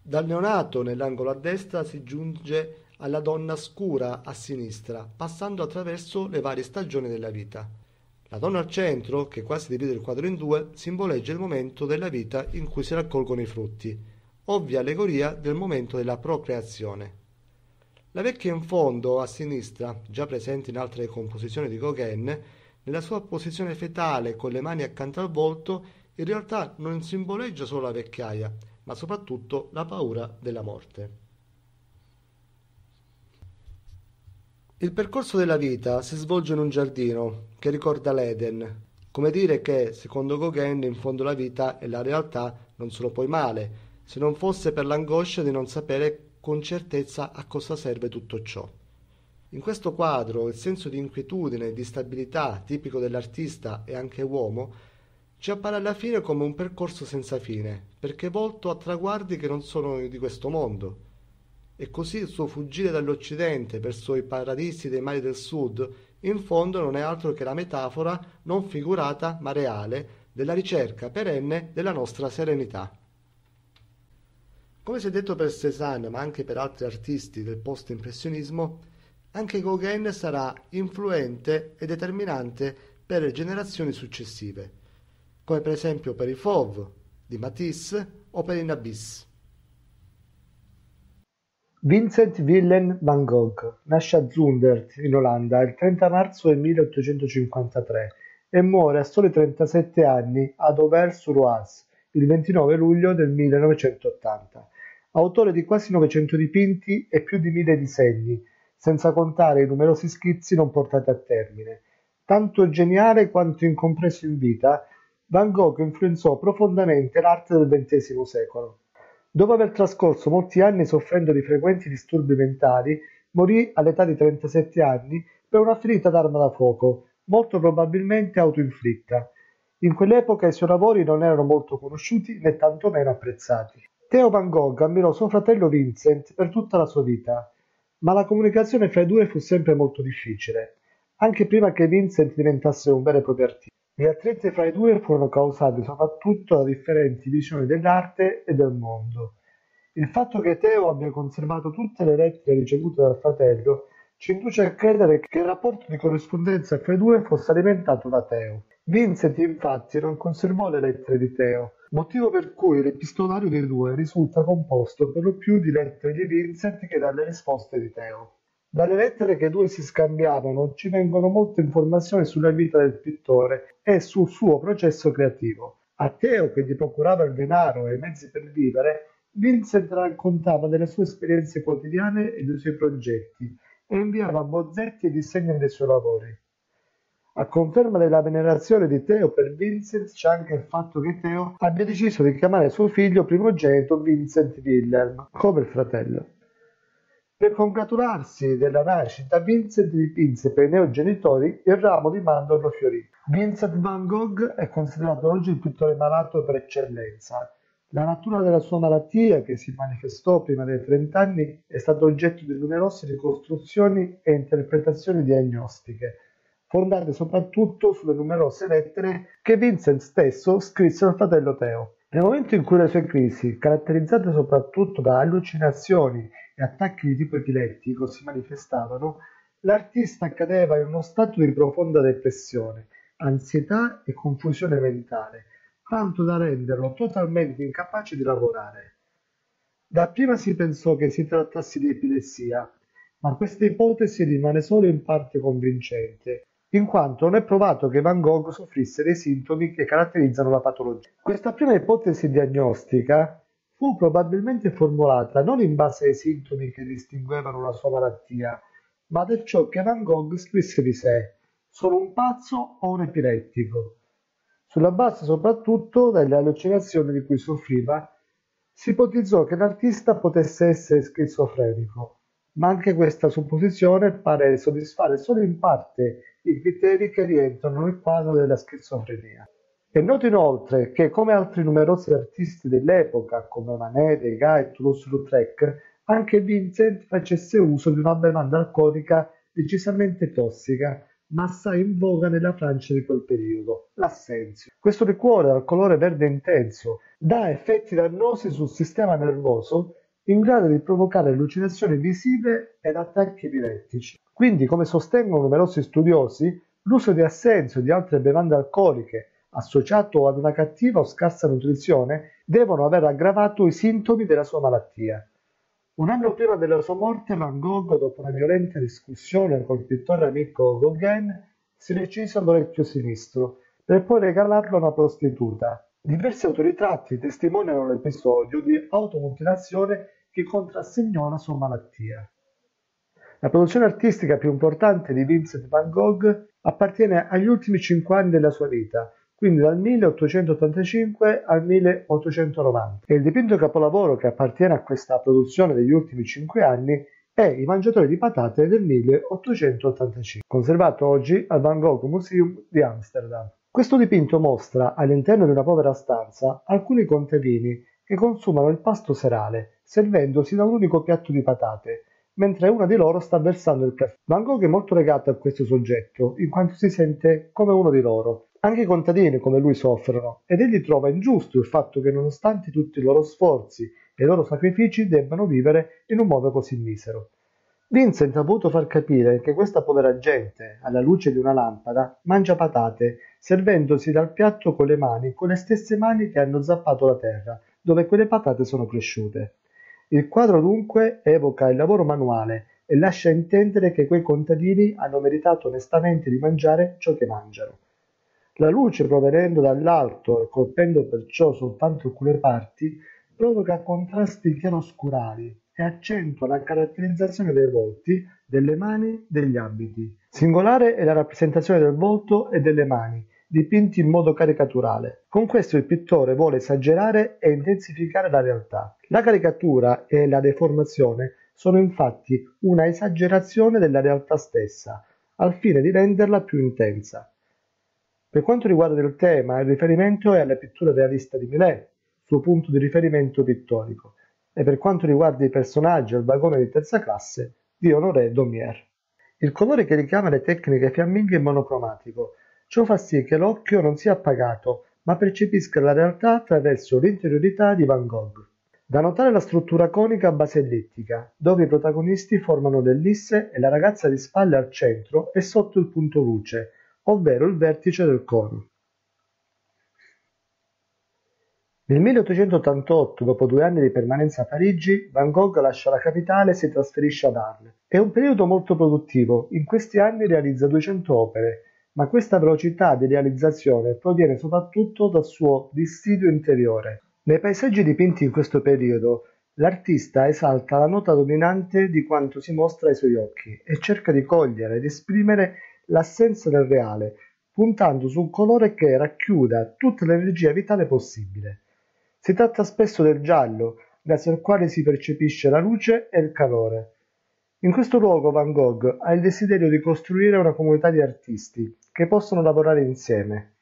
Dal neonato nell'angolo a destra si giunge alla donna scura a sinistra, passando attraverso le varie stagioni della vita. La donna al centro, che quasi divide il quadro in due, simboleggia il momento della vita in cui si raccolgono i frutti, ovvia allegoria del momento della procreazione. La vecchia in fondo, a sinistra, già presente in altre composizioni di Gauguin, nella sua posizione fetale con le mani accanto al volto, in realtà non simboleggia solo la vecchiaia, ma soprattutto la paura della morte. Il percorso della vita si svolge in un giardino che ricorda l'Eden, come dire che, secondo Gauguin, in fondo la vita e la realtà non sono poi male, se non fosse per l'angoscia di non sapere con certezza a cosa serve tutto ciò. In questo quadro il senso di inquietudine e di stabilità tipico dell'artista e anche uomo ci appare alla fine come un percorso senza fine, perché volto a traguardi che non sono di questo mondo. E così il suo fuggire dall'Occidente verso i paradisi dei mari del Sud, in fondo non è altro che la metafora non figurata ma reale della ricerca perenne della nostra serenità. Come si è detto per Cézanne, ma anche per altri artisti del post-impressionismo, anche Gauguin sarà influente e determinante per le generazioni successive, come per esempio per i Fauve di Matisse o per i Nabis. Vincent Willem van Gogh nasce a Zundert in Olanda il 30 marzo 1853 e muore a soli 37 anni ad Auvers-sur-Oise il 29 luglio del 1980 autore di quasi 900 dipinti e più di mille disegni, senza contare i numerosi schizzi non portati a termine. Tanto geniale quanto incompreso in vita, Van Gogh influenzò profondamente l'arte del XX secolo. Dopo aver trascorso molti anni soffrendo di frequenti disturbi mentali, morì all'età di 37 anni per una ferita d'arma da fuoco, molto probabilmente autoinflitta. In quell'epoca i suoi lavori non erano molto conosciuti né tantomeno apprezzati. Theo Van Gogh ammirò suo fratello Vincent per tutta la sua vita, ma la comunicazione fra i due fu sempre molto difficile, anche prima che Vincent diventasse un vero e proprio artista. Le attrezze fra i due furono causate soprattutto da differenti visioni dell'arte e del mondo. Il fatto che Theo abbia conservato tutte le lettere ricevute dal fratello ci induce a credere che il rapporto di corrispondenza fra i due fosse alimentato da Theo. Vincent infatti non conservò le lettere di Theo, motivo per cui l'epistolario dei due risulta composto per lo più di lettere di Vincent che dalle risposte di Teo. Dalle lettere che i due si scambiavano ci vengono molte informazioni sulla vita del pittore e sul suo processo creativo. A Teo, che gli procurava il denaro e i mezzi per vivere, Vincent raccontava delle sue esperienze quotidiane e dei suoi progetti e inviava bozzetti e disegni dei suoi lavori. A conferma della venerazione di Teo per Vincent c'è anche il fatto che Teo abbia deciso di chiamare suo figlio primogenito Vincent Wilhelm come il fratello. Per congratularsi della nascita, Vincent dipinse per i neogenitori il ramo di mandorlo fiorito. Vincent van Gogh è considerato oggi il pittore malato per eccellenza. La natura della sua malattia, che si manifestò prima dei 30 anni, è stata oggetto di numerose ricostruzioni e interpretazioni diagnostiche fondate soprattutto sulle numerose lettere che Vincent stesso scrisse al fratello Teo. Nel momento in cui le sue crisi, caratterizzate soprattutto da allucinazioni e attacchi di tipo epilettico, si manifestavano, l'artista cadeva in uno stato di profonda depressione, ansietà e confusione mentale, tanto da renderlo totalmente incapace di lavorare. Dapprima si pensò che si trattasse di epilessia, ma questa ipotesi rimane solo in parte convincente, in quanto non è provato che Van Gogh soffrisse dei sintomi che caratterizzano la patologia. Questa prima ipotesi diagnostica fu probabilmente formulata non in base ai sintomi che distinguevano la sua malattia, ma da ciò che Van Gogh scrisse di sé, sono un pazzo o un epilettico. Sulla base soprattutto delle allucinazioni di cui soffriva, si ipotizzò che l'artista potesse essere schizofrenico, ma anche questa supposizione pare soddisfare solo in parte i criteri che rientrano nel quadro della schizofrenia. È noto inoltre che, come altri numerosi artisti dell'epoca, come Manet, Degas e Toulouse-Lautrec, anche Vincent facesse uso di una bevanda alcolica decisamente tossica, ma assai in voga nella Francia di quel periodo, l'assenzio. Questo liquore dal colore verde intenso dà effetti dannosi sul sistema nervoso in grado di provocare allucinazioni visive ed attacchi epilettici. Quindi, come sostengono numerosi studiosi, l'uso di assenzio di altre bevande alcoliche associato ad una cattiva o scarsa nutrizione devono aver aggravato i sintomi della sua malattia. Un anno prima della sua morte, Van Gogh, dopo una violenta discussione col pittore amico Gauguin, si recise all'orecchio sinistro per poi regalarlo a una prostituta. Diversi autoritratti testimoniano l'episodio di automutilazione che contrassegnò la sua malattia. La produzione artistica più importante di Vincent van Gogh appartiene agli ultimi cinque anni della sua vita, quindi dal 1885 al 1890. E il dipinto capolavoro che appartiene a questa produzione degli ultimi cinque anni è I mangiatori di patate del 1885, conservato oggi al Van Gogh Museum di Amsterdam. Questo dipinto mostra all'interno di una povera stanza alcuni contadini che consumano il pasto serale servendosi da un unico piatto di patate, mentre una di loro sta versando il caffè. Van Gogh è molto legato a questo soggetto, in quanto si sente come uno di loro. Anche i contadini come lui soffrono, ed egli trova ingiusto il fatto che nonostante tutti i loro sforzi e i loro sacrifici debbano vivere in un modo così misero. Vincent ha voluto far capire che questa povera gente, alla luce di una lampada, mangia patate, servendosi dal piatto con le mani, con le stesse mani che hanno zappato la terra, dove quelle patate sono cresciute. Il quadro dunque evoca il lavoro manuale e lascia intendere che quei contadini hanno meritato onestamente di mangiare ciò che mangiano. La luce provenendo dall'alto e colpendo perciò soltanto alcune parti, provoca contrasti chiaroscurali e accentua la caratterizzazione dei volti, delle mani, degli abiti. Singolare è la rappresentazione del volto e delle mani, dipinti in modo caricaturale. Con questo il pittore vuole esagerare e intensificare la realtà. La caricatura e la deformazione sono infatti una esagerazione della realtà stessa, al fine di renderla più intensa. Per quanto riguarda il tema, il riferimento è alla pittura realista di Millet, suo punto di riferimento pittorico, e per quanto riguarda i personaggi al vagone di terza classe, di Honoré Daumier. Il colore che richiama le tecniche fiamminghe è monocromatico, Ciò fa sì che l'occhio non sia appagato, ma percepisca la realtà attraverso l'interiorità di Van Gogh. Da notare la struttura conica a base ellittica, dove i protagonisti formano l'ellisse e la ragazza di spalle al centro e sotto il punto luce, ovvero il vertice del cono. Nel 1888, dopo due anni di permanenza a Parigi, Van Gogh lascia la capitale e si trasferisce ad Arles. È un periodo molto produttivo, in questi anni realizza 200 opere, ma questa velocità di realizzazione proviene soprattutto dal suo dissidio interiore. Nei paesaggi dipinti in questo periodo, l'artista esalta la nota dominante di quanto si mostra ai suoi occhi e cerca di cogliere ed esprimere l'assenza del reale, puntando su un colore che racchiuda tutta l'energia vitale possibile. Si tratta spesso del giallo, grazie al quale si percepisce la luce e il calore, in questo luogo Van Gogh ha il desiderio di costruire una comunità di artisti che possono lavorare insieme.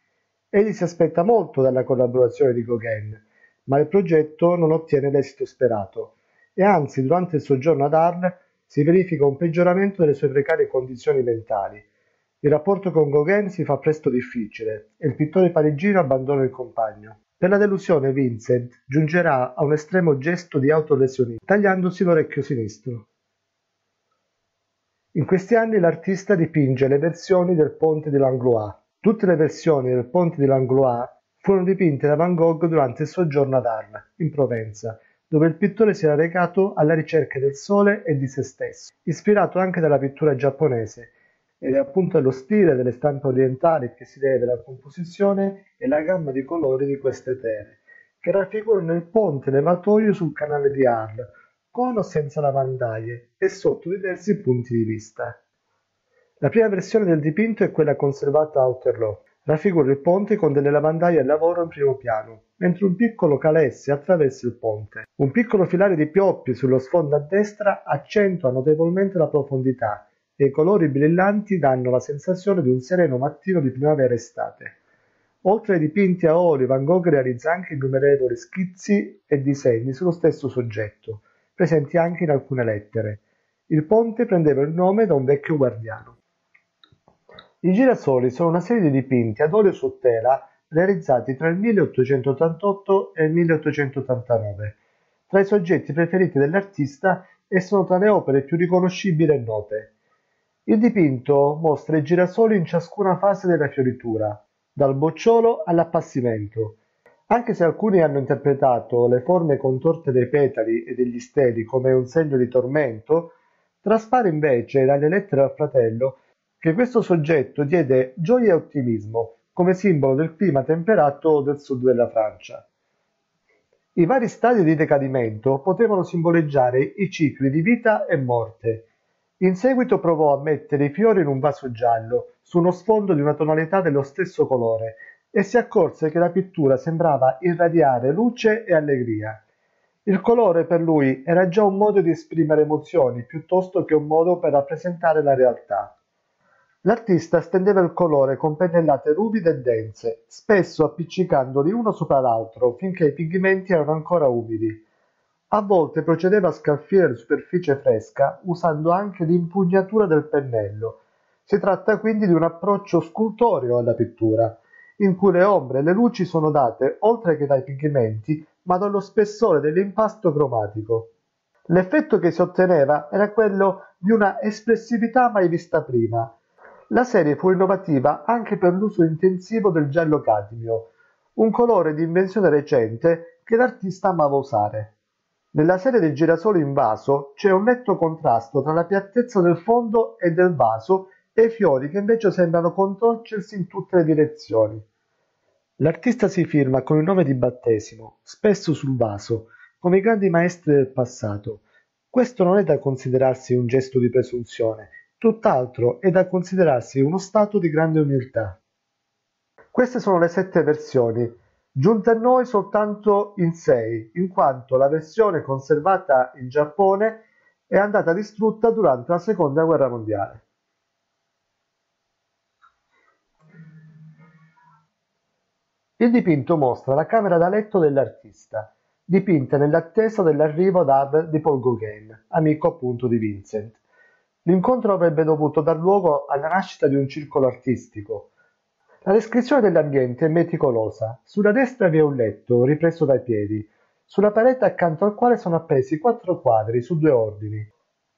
Egli si aspetta molto dalla collaborazione di Gauguin, ma il progetto non ottiene l'esito sperato e anzi durante il soggiorno ad Arles si verifica un peggioramento delle sue precarie condizioni mentali. Il rapporto con Gauguin si fa presto difficile e il pittore parigino abbandona il compagno. Per la delusione Vincent giungerà a un estremo gesto di autolesioni, tagliandosi l'orecchio sinistro. In questi anni l'artista dipinge le versioni del Ponte di Langlois. Tutte le versioni del Ponte di Langlois furono dipinte da Van Gogh durante il soggiorno ad Arles, in Provenza, dove il pittore si era recato alla ricerca del sole e di se stesso, ispirato anche dalla pittura giapponese. Ed è appunto allo stile delle stampe orientali che si deve la composizione e la gamma di colori di queste terre, che raffigurano il ponte levatoio sul canale di Arles, con o senza lavandaie e sotto diversi punti di vista. La prima versione del dipinto è quella conservata a Waterloo. Raffigura il ponte con delle lavandaie al lavoro in primo piano, mentre un piccolo calesse attraversa il ponte. Un piccolo filare di pioppi sullo sfondo a destra accentua notevolmente la profondità e i colori brillanti danno la sensazione di un sereno mattino di primavera-estate. Oltre ai dipinti a olio, Van Gogh realizza anche innumerevoli schizzi e disegni sullo stesso soggetto, presenti anche in alcune lettere. Il ponte prendeva il nome da un vecchio guardiano. I girasoli sono una serie di dipinti ad olio su tela realizzati tra il 1888 e il 1889. Tra i soggetti preferiti dell'artista e sono tra le opere più riconoscibili e note. Il dipinto mostra i girasoli in ciascuna fase della fioritura, dal bocciolo all'appassimento, anche se alcuni hanno interpretato le forme contorte dei petali e degli steli come un segno di tormento, traspare invece dalle lettere al fratello che questo soggetto diede gioia e ottimismo come simbolo del clima temperato del sud della Francia. I vari stadi di decadimento potevano simboleggiare i cicli di vita e morte. In seguito provò a mettere i fiori in un vaso giallo, su uno sfondo di una tonalità dello stesso colore, e si accorse che la pittura sembrava irradiare luce e allegria. Il colore per lui era già un modo di esprimere emozioni piuttosto che un modo per rappresentare la realtà. L'artista stendeva il colore con pennellate ruvide e dense, spesso appiccicandoli uno sopra l'altro finché i pigmenti erano ancora umidi. A volte procedeva a scalfire la superficie fresca usando anche l'impugnatura del pennello. Si tratta quindi di un approccio scultoreo alla pittura in cui le ombre e le luci sono date, oltre che dai pigmenti, ma dallo spessore dell'impasto cromatico. L'effetto che si otteneva era quello di una espressività mai vista prima. La serie fu innovativa anche per l'uso intensivo del giallo cadmio, un colore di invenzione recente che l'artista amava usare. Nella serie del girasole in vaso c'è un netto contrasto tra la piattezza del fondo e del vaso e i fiori che invece sembrano contorcersi in tutte le direzioni. L'artista si firma con il nome di battesimo, spesso sul vaso, come i grandi maestri del passato. Questo non è da considerarsi un gesto di presunzione, tutt'altro è da considerarsi uno stato di grande umiltà. Queste sono le sette versioni, giunte a noi soltanto in sei, in quanto la versione conservata in Giappone è andata distrutta durante la seconda guerra mondiale. Il dipinto mostra la camera da letto dell'artista, dipinta nell'attesa dell'arrivo ad di Paul Gauguin, amico appunto di Vincent. L'incontro avrebbe dovuto dar luogo alla nascita di un circolo artistico. La descrizione dell'ambiente è meticolosa. Sulla destra vi è un letto, ripreso dai piedi, sulla parete accanto al quale sono appesi quattro quadri su due ordini.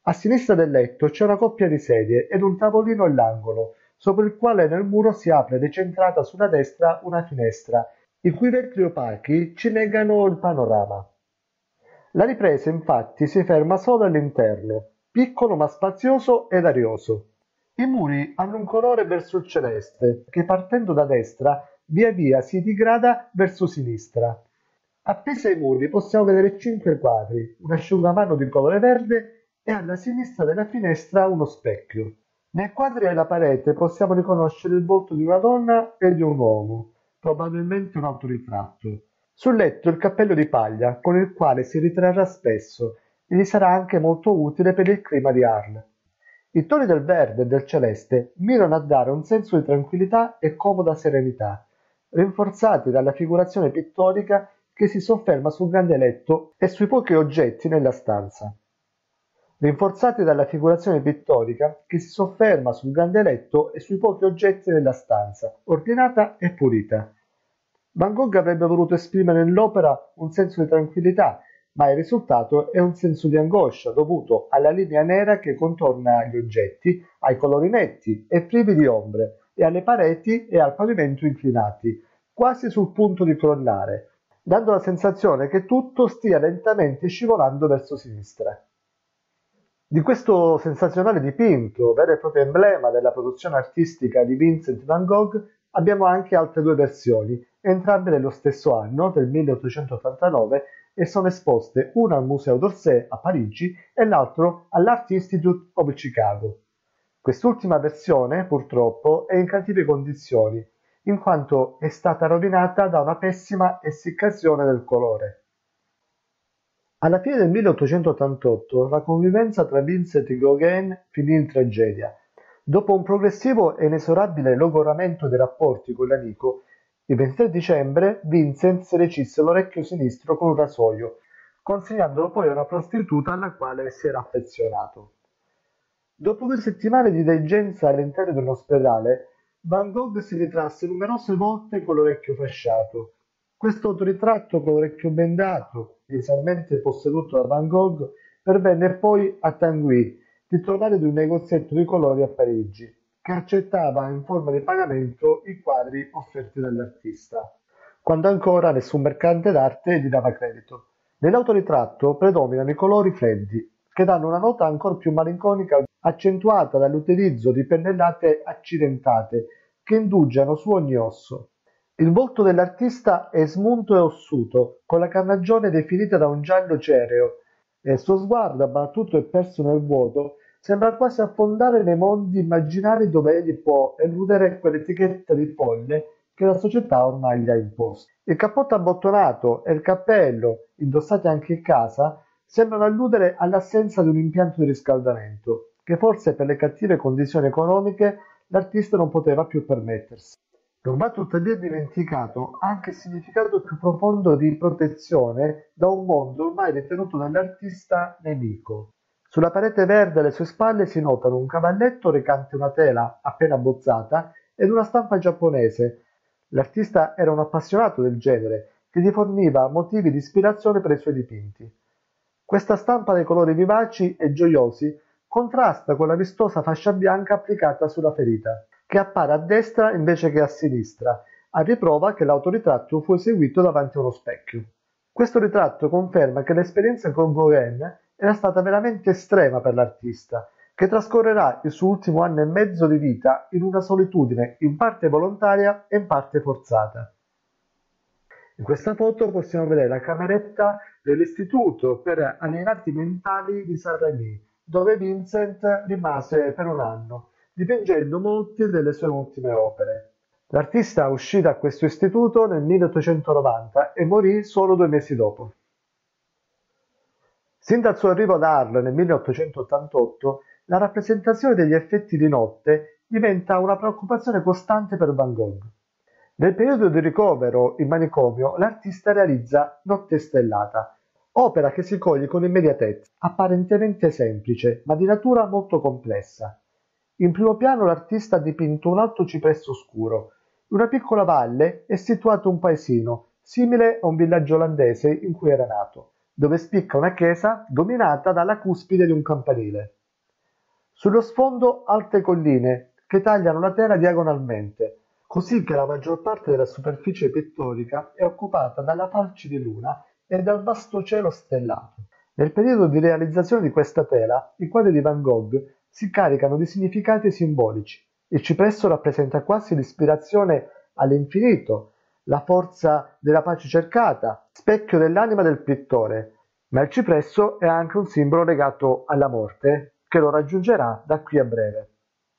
A sinistra del letto c'è una coppia di sedie ed un tavolino all'angolo, sopra il quale nel muro si apre decentrata sulla destra una finestra, i cui vetri opachi ci negano il panorama. La ripresa infatti si ferma solo all'interno, piccolo ma spazioso ed arioso. I muri hanno un colore verso il celeste che partendo da destra via via si digrada verso sinistra. Appesi ai muri possiamo vedere cinque quadri, un asciugamano di colore verde e alla sinistra della finestra uno specchio. Nel quadro della parete possiamo riconoscere il volto di una donna e di un uomo, probabilmente un autoritratto. Sul letto il cappello di paglia, con il quale si ritrarrà spesso e gli sarà anche molto utile per il clima di Arles. I toni del verde e del celeste mirano a dare un senso di tranquillità e comoda serenità, rinforzati dalla figurazione pittorica che si sofferma sul grande letto e sui pochi oggetti nella stanza rinforzati dalla figurazione pittorica che si sofferma sul grande letto e sui pochi oggetti della stanza, ordinata e pulita. Van Gogh avrebbe voluto esprimere nell'opera un senso di tranquillità, ma il risultato è un senso di angoscia dovuto alla linea nera che contorna gli oggetti, ai colori netti e privi di ombre, e alle pareti e al pavimento inclinati, quasi sul punto di crollare, dando la sensazione che tutto stia lentamente scivolando verso sinistra. Di questo sensazionale dipinto, vero e proprio emblema della produzione artistica di Vincent van Gogh, abbiamo anche altre due versioni, entrambe nello stesso anno, del 1889, e sono esposte una al Museo d'Orsay a Parigi e l'altra all'Art Institute of Chicago. Quest'ultima versione, purtroppo, è in cattive condizioni, in quanto è stata rovinata da una pessima essiccazione del colore. Alla fine del 1888 la convivenza tra Vincent e Gauguin finì in tragedia. Dopo un progressivo e inesorabile logoramento dei rapporti con l'amico, il 23 dicembre Vincent si recisse l'orecchio sinistro con un rasoio, consegnandolo poi a una prostituta alla quale si era affezionato. Dopo due settimane di degenza all'interno dell'ospedale, Van Gogh si ritrasse numerose volte con l'orecchio fasciato. Questo autoritratto con l'orecchio bendato, inizialmente posseduto da Van Gogh, pervenne poi a Tanguy, titolare di un negozietto di colori a Parigi, che accettava in forma di pagamento i quadri offerti dall'artista, quando ancora nessun mercante d'arte gli dava credito. Nell'autoritratto predominano i colori freddi, che danno una nota ancora più malinconica, accentuata dall'utilizzo di pennellate accidentate che indugiano su ogni osso. Il volto dell'artista è smunto e ossuto, con la carnagione definita da un giallo cereo, e il suo sguardo, abbattuto e perso nel vuoto, sembra quasi affondare nei mondi immaginari dove egli può eludere quell'etichetta di folle che la società ormai gli ha imposto. Il cappotto abbottonato e il cappello, indossati anche in casa, sembrano alludere all'assenza di un impianto di riscaldamento, che forse per le cattive condizioni economiche l'artista non poteva più permettersi ma tuttavia dimenticato anche il significato più profondo di protezione da un mondo ormai ritenuto dall'artista nemico. Sulla parete verde alle sue spalle si notano un cavalletto recante una tela appena bozzata ed una stampa giapponese. L'artista era un appassionato del genere che gli forniva motivi di ispirazione per i suoi dipinti. Questa stampa dei colori vivaci e gioiosi contrasta con la vistosa fascia bianca applicata sulla ferita che appare a destra invece che a sinistra, a riprova che l'autoritratto fu eseguito davanti a uno specchio. Questo ritratto conferma che l'esperienza con Gauguin era stata veramente estrema per l'artista, che trascorrerà il suo ultimo anno e mezzo di vita in una solitudine in parte volontaria e in parte forzata. In questa foto possiamo vedere la cameretta dell'Istituto per Allenati Mentali di Saint-Rémy, dove Vincent rimase per un anno, dipingendo molte delle sue ultime opere. L'artista uscì da questo istituto nel 1890 e morì solo due mesi dopo. Sin dal suo arrivo ad Arles nel 1888, la rappresentazione degli effetti di notte diventa una preoccupazione costante per Van Gogh. Nel periodo di ricovero in manicomio, l'artista realizza Notte stellata, opera che si coglie con immediatezza, apparentemente semplice, ma di natura molto complessa. In primo piano l'artista ha dipinto un alto cipresso scuro. In una piccola valle è situato un paesino, simile a un villaggio olandese in cui era nato, dove spicca una chiesa dominata dalla cuspide di un campanile. Sullo sfondo alte colline che tagliano la terra diagonalmente, così che la maggior parte della superficie pittorica è occupata dalla falce di luna e dal vasto cielo stellato. Nel periodo di realizzazione di questa tela, i quadri di Van Gogh si caricano di significati simbolici. Il cipresso rappresenta quasi l'ispirazione all'infinito, la forza della pace cercata, specchio dell'anima del pittore, ma il cipresso è anche un simbolo legato alla morte che lo raggiungerà da qui a breve.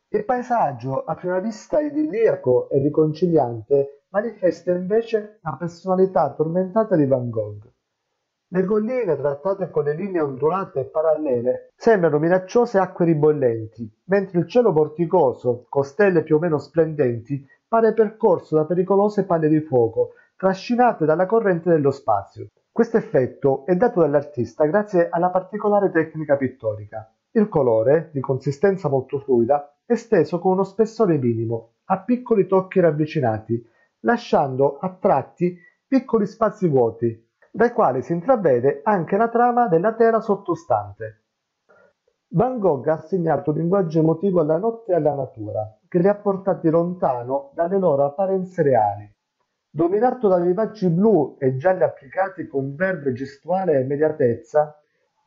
Il paesaggio, a prima vista idilliaco e riconciliante, manifesta invece la personalità tormentata di Van Gogh. Le colline, trattate con le linee ondulanti e parallele, sembrano minacciose acque ribollenti, mentre il cielo porticoso, con stelle più o meno splendenti, pare percorso da pericolose palle di fuoco, trascinate dalla corrente dello spazio. Questo effetto è dato dall'artista grazie alla particolare tecnica pittorica. Il colore, di consistenza molto fluida, è steso con uno spessore minimo, a piccoli tocchi ravvicinati, lasciando a tratti piccoli spazi vuoti, dal quale si intravede anche la trama della terra sottostante. Van Gogh ha assegnato un linguaggio emotivo alla notte e alla natura, che li ha portati lontano dalle loro apparenze reali. Dominato da vivacci blu e gialli applicati con verve gestuale e immediatezza,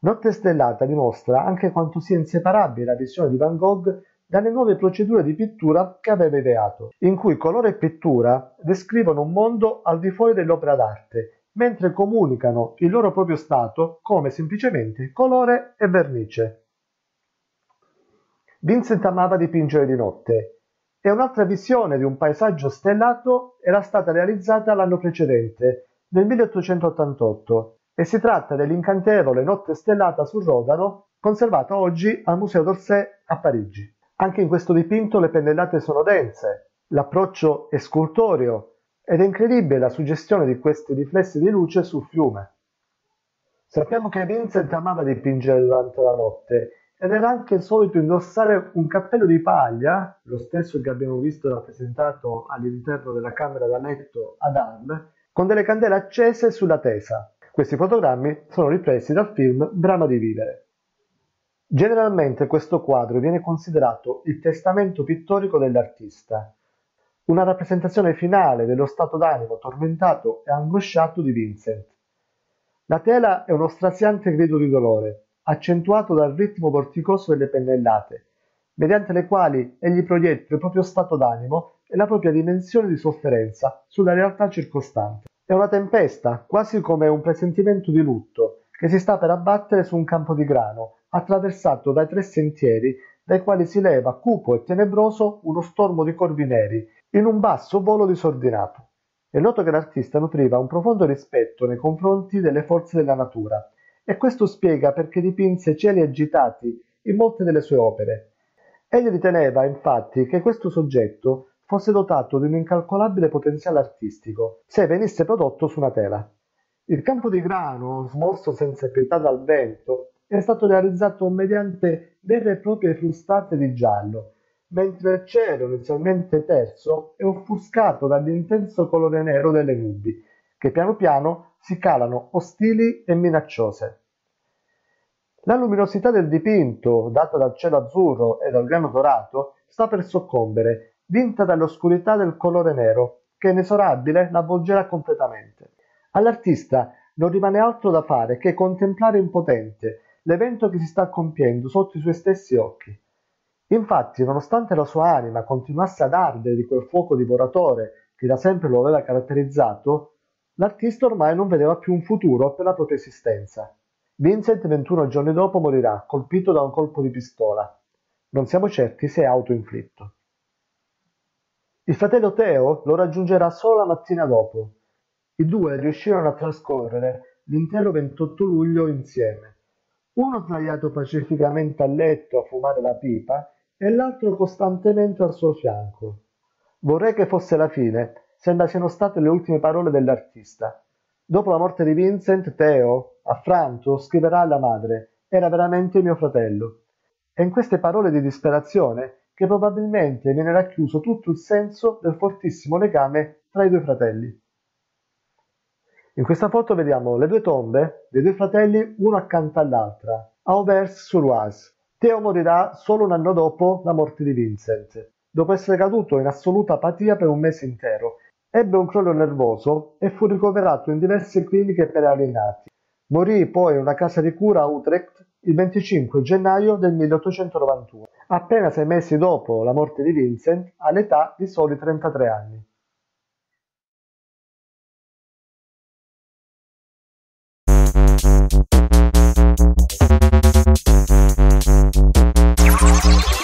Notte stellata dimostra anche quanto sia inseparabile la visione di Van Gogh dalle nuove procedure di pittura che aveva ideato, in cui colore e pittura descrivono un mondo al di fuori dell'opera d'arte mentre comunicano il loro proprio stato come semplicemente colore e vernice. Vincent amava dipingere di notte e un'altra visione di un paesaggio stellato era stata realizzata l'anno precedente, nel 1888, e si tratta dell'incantevole Notte stellata sul Rodano, conservata oggi al Museo d'Orsay a Parigi. Anche in questo dipinto le pennellate sono dense, l'approccio è scultoreo, ed è incredibile la suggestione di questi riflessi di luce sul fiume. Sappiamo che Vincent amava dipingere durante la notte ed era anche solito indossare un cappello di paglia, lo stesso che abbiamo visto rappresentato all'interno della camera da letto ad Arles, con delle candele accese sulla tesa. Questi fotogrammi sono ripresi dal film Brama di vivere. Generalmente questo quadro viene considerato il testamento pittorico dell'artista una rappresentazione finale dello stato d'animo tormentato e angosciato di Vincent. La tela è uno straziante grido di dolore, accentuato dal ritmo vorticoso delle pennellate, mediante le quali egli proietta il proprio stato d'animo e la propria dimensione di sofferenza sulla realtà circostante. È una tempesta, quasi come un presentimento di lutto, che si sta per abbattere su un campo di grano, attraversato dai tre sentieri dai quali si leva cupo e tenebroso uno stormo di corvi neri in un basso volo disordinato. È noto che l'artista nutriva un profondo rispetto nei confronti delle forze della natura e questo spiega perché dipinse cieli agitati in molte delle sue opere. Egli riteneva infatti che questo soggetto fosse dotato di un incalcolabile potenziale artistico se venisse prodotto su una tela. Il campo di grano, smosso senza pietà dal vento, è stato realizzato mediante vere e proprie frustate di giallo, mentre il cielo, inizialmente terzo, è offuscato dall'intenso colore nero delle nubi, che piano piano si calano ostili e minacciose. La luminosità del dipinto, data dal cielo azzurro e dal grano dorato, sta per soccombere, vinta dall'oscurità del colore nero, che inesorabile l'avvolgerà completamente. All'artista non rimane altro da fare che contemplare impotente l'evento che si sta compiendo sotto i suoi stessi occhi, Infatti, nonostante la sua anima continuasse ad ardere di quel fuoco divoratore che da sempre lo aveva caratterizzato, l'artista ormai non vedeva più un futuro per la propria esistenza. Vincent 21 giorni dopo morirà, colpito da un colpo di pistola. Non siamo certi se è autoinflitto. Il fratello Teo lo raggiungerà solo la mattina dopo. I due riuscirono a trascorrere l'intero 28 luglio insieme. Uno sdraiato pacificamente a letto a fumare la pipa e l'altro costantemente al suo fianco. Vorrei che fosse la fine, sembra siano state le ultime parole dell'artista. Dopo la morte di Vincent, Teo, affranto, scriverà alla madre: Era veramente mio fratello. È in queste parole di disperazione che probabilmente viene racchiuso tutto il senso del fortissimo legame tra i due fratelli. In questa foto vediamo le due tombe dei due fratelli uno accanto all'altra, a Auvers-sur-Oise, Teo morirà solo un anno dopo la morte di Vincent, dopo essere caduto in assoluta apatia per un mese intero. Ebbe un crollo nervoso e fu ricoverato in diverse cliniche per allenati. Morì poi in una casa di cura a Utrecht il 25 gennaio del 1891, appena sei mesi dopo la morte di Vincent, all'età di soli 33 anni. Música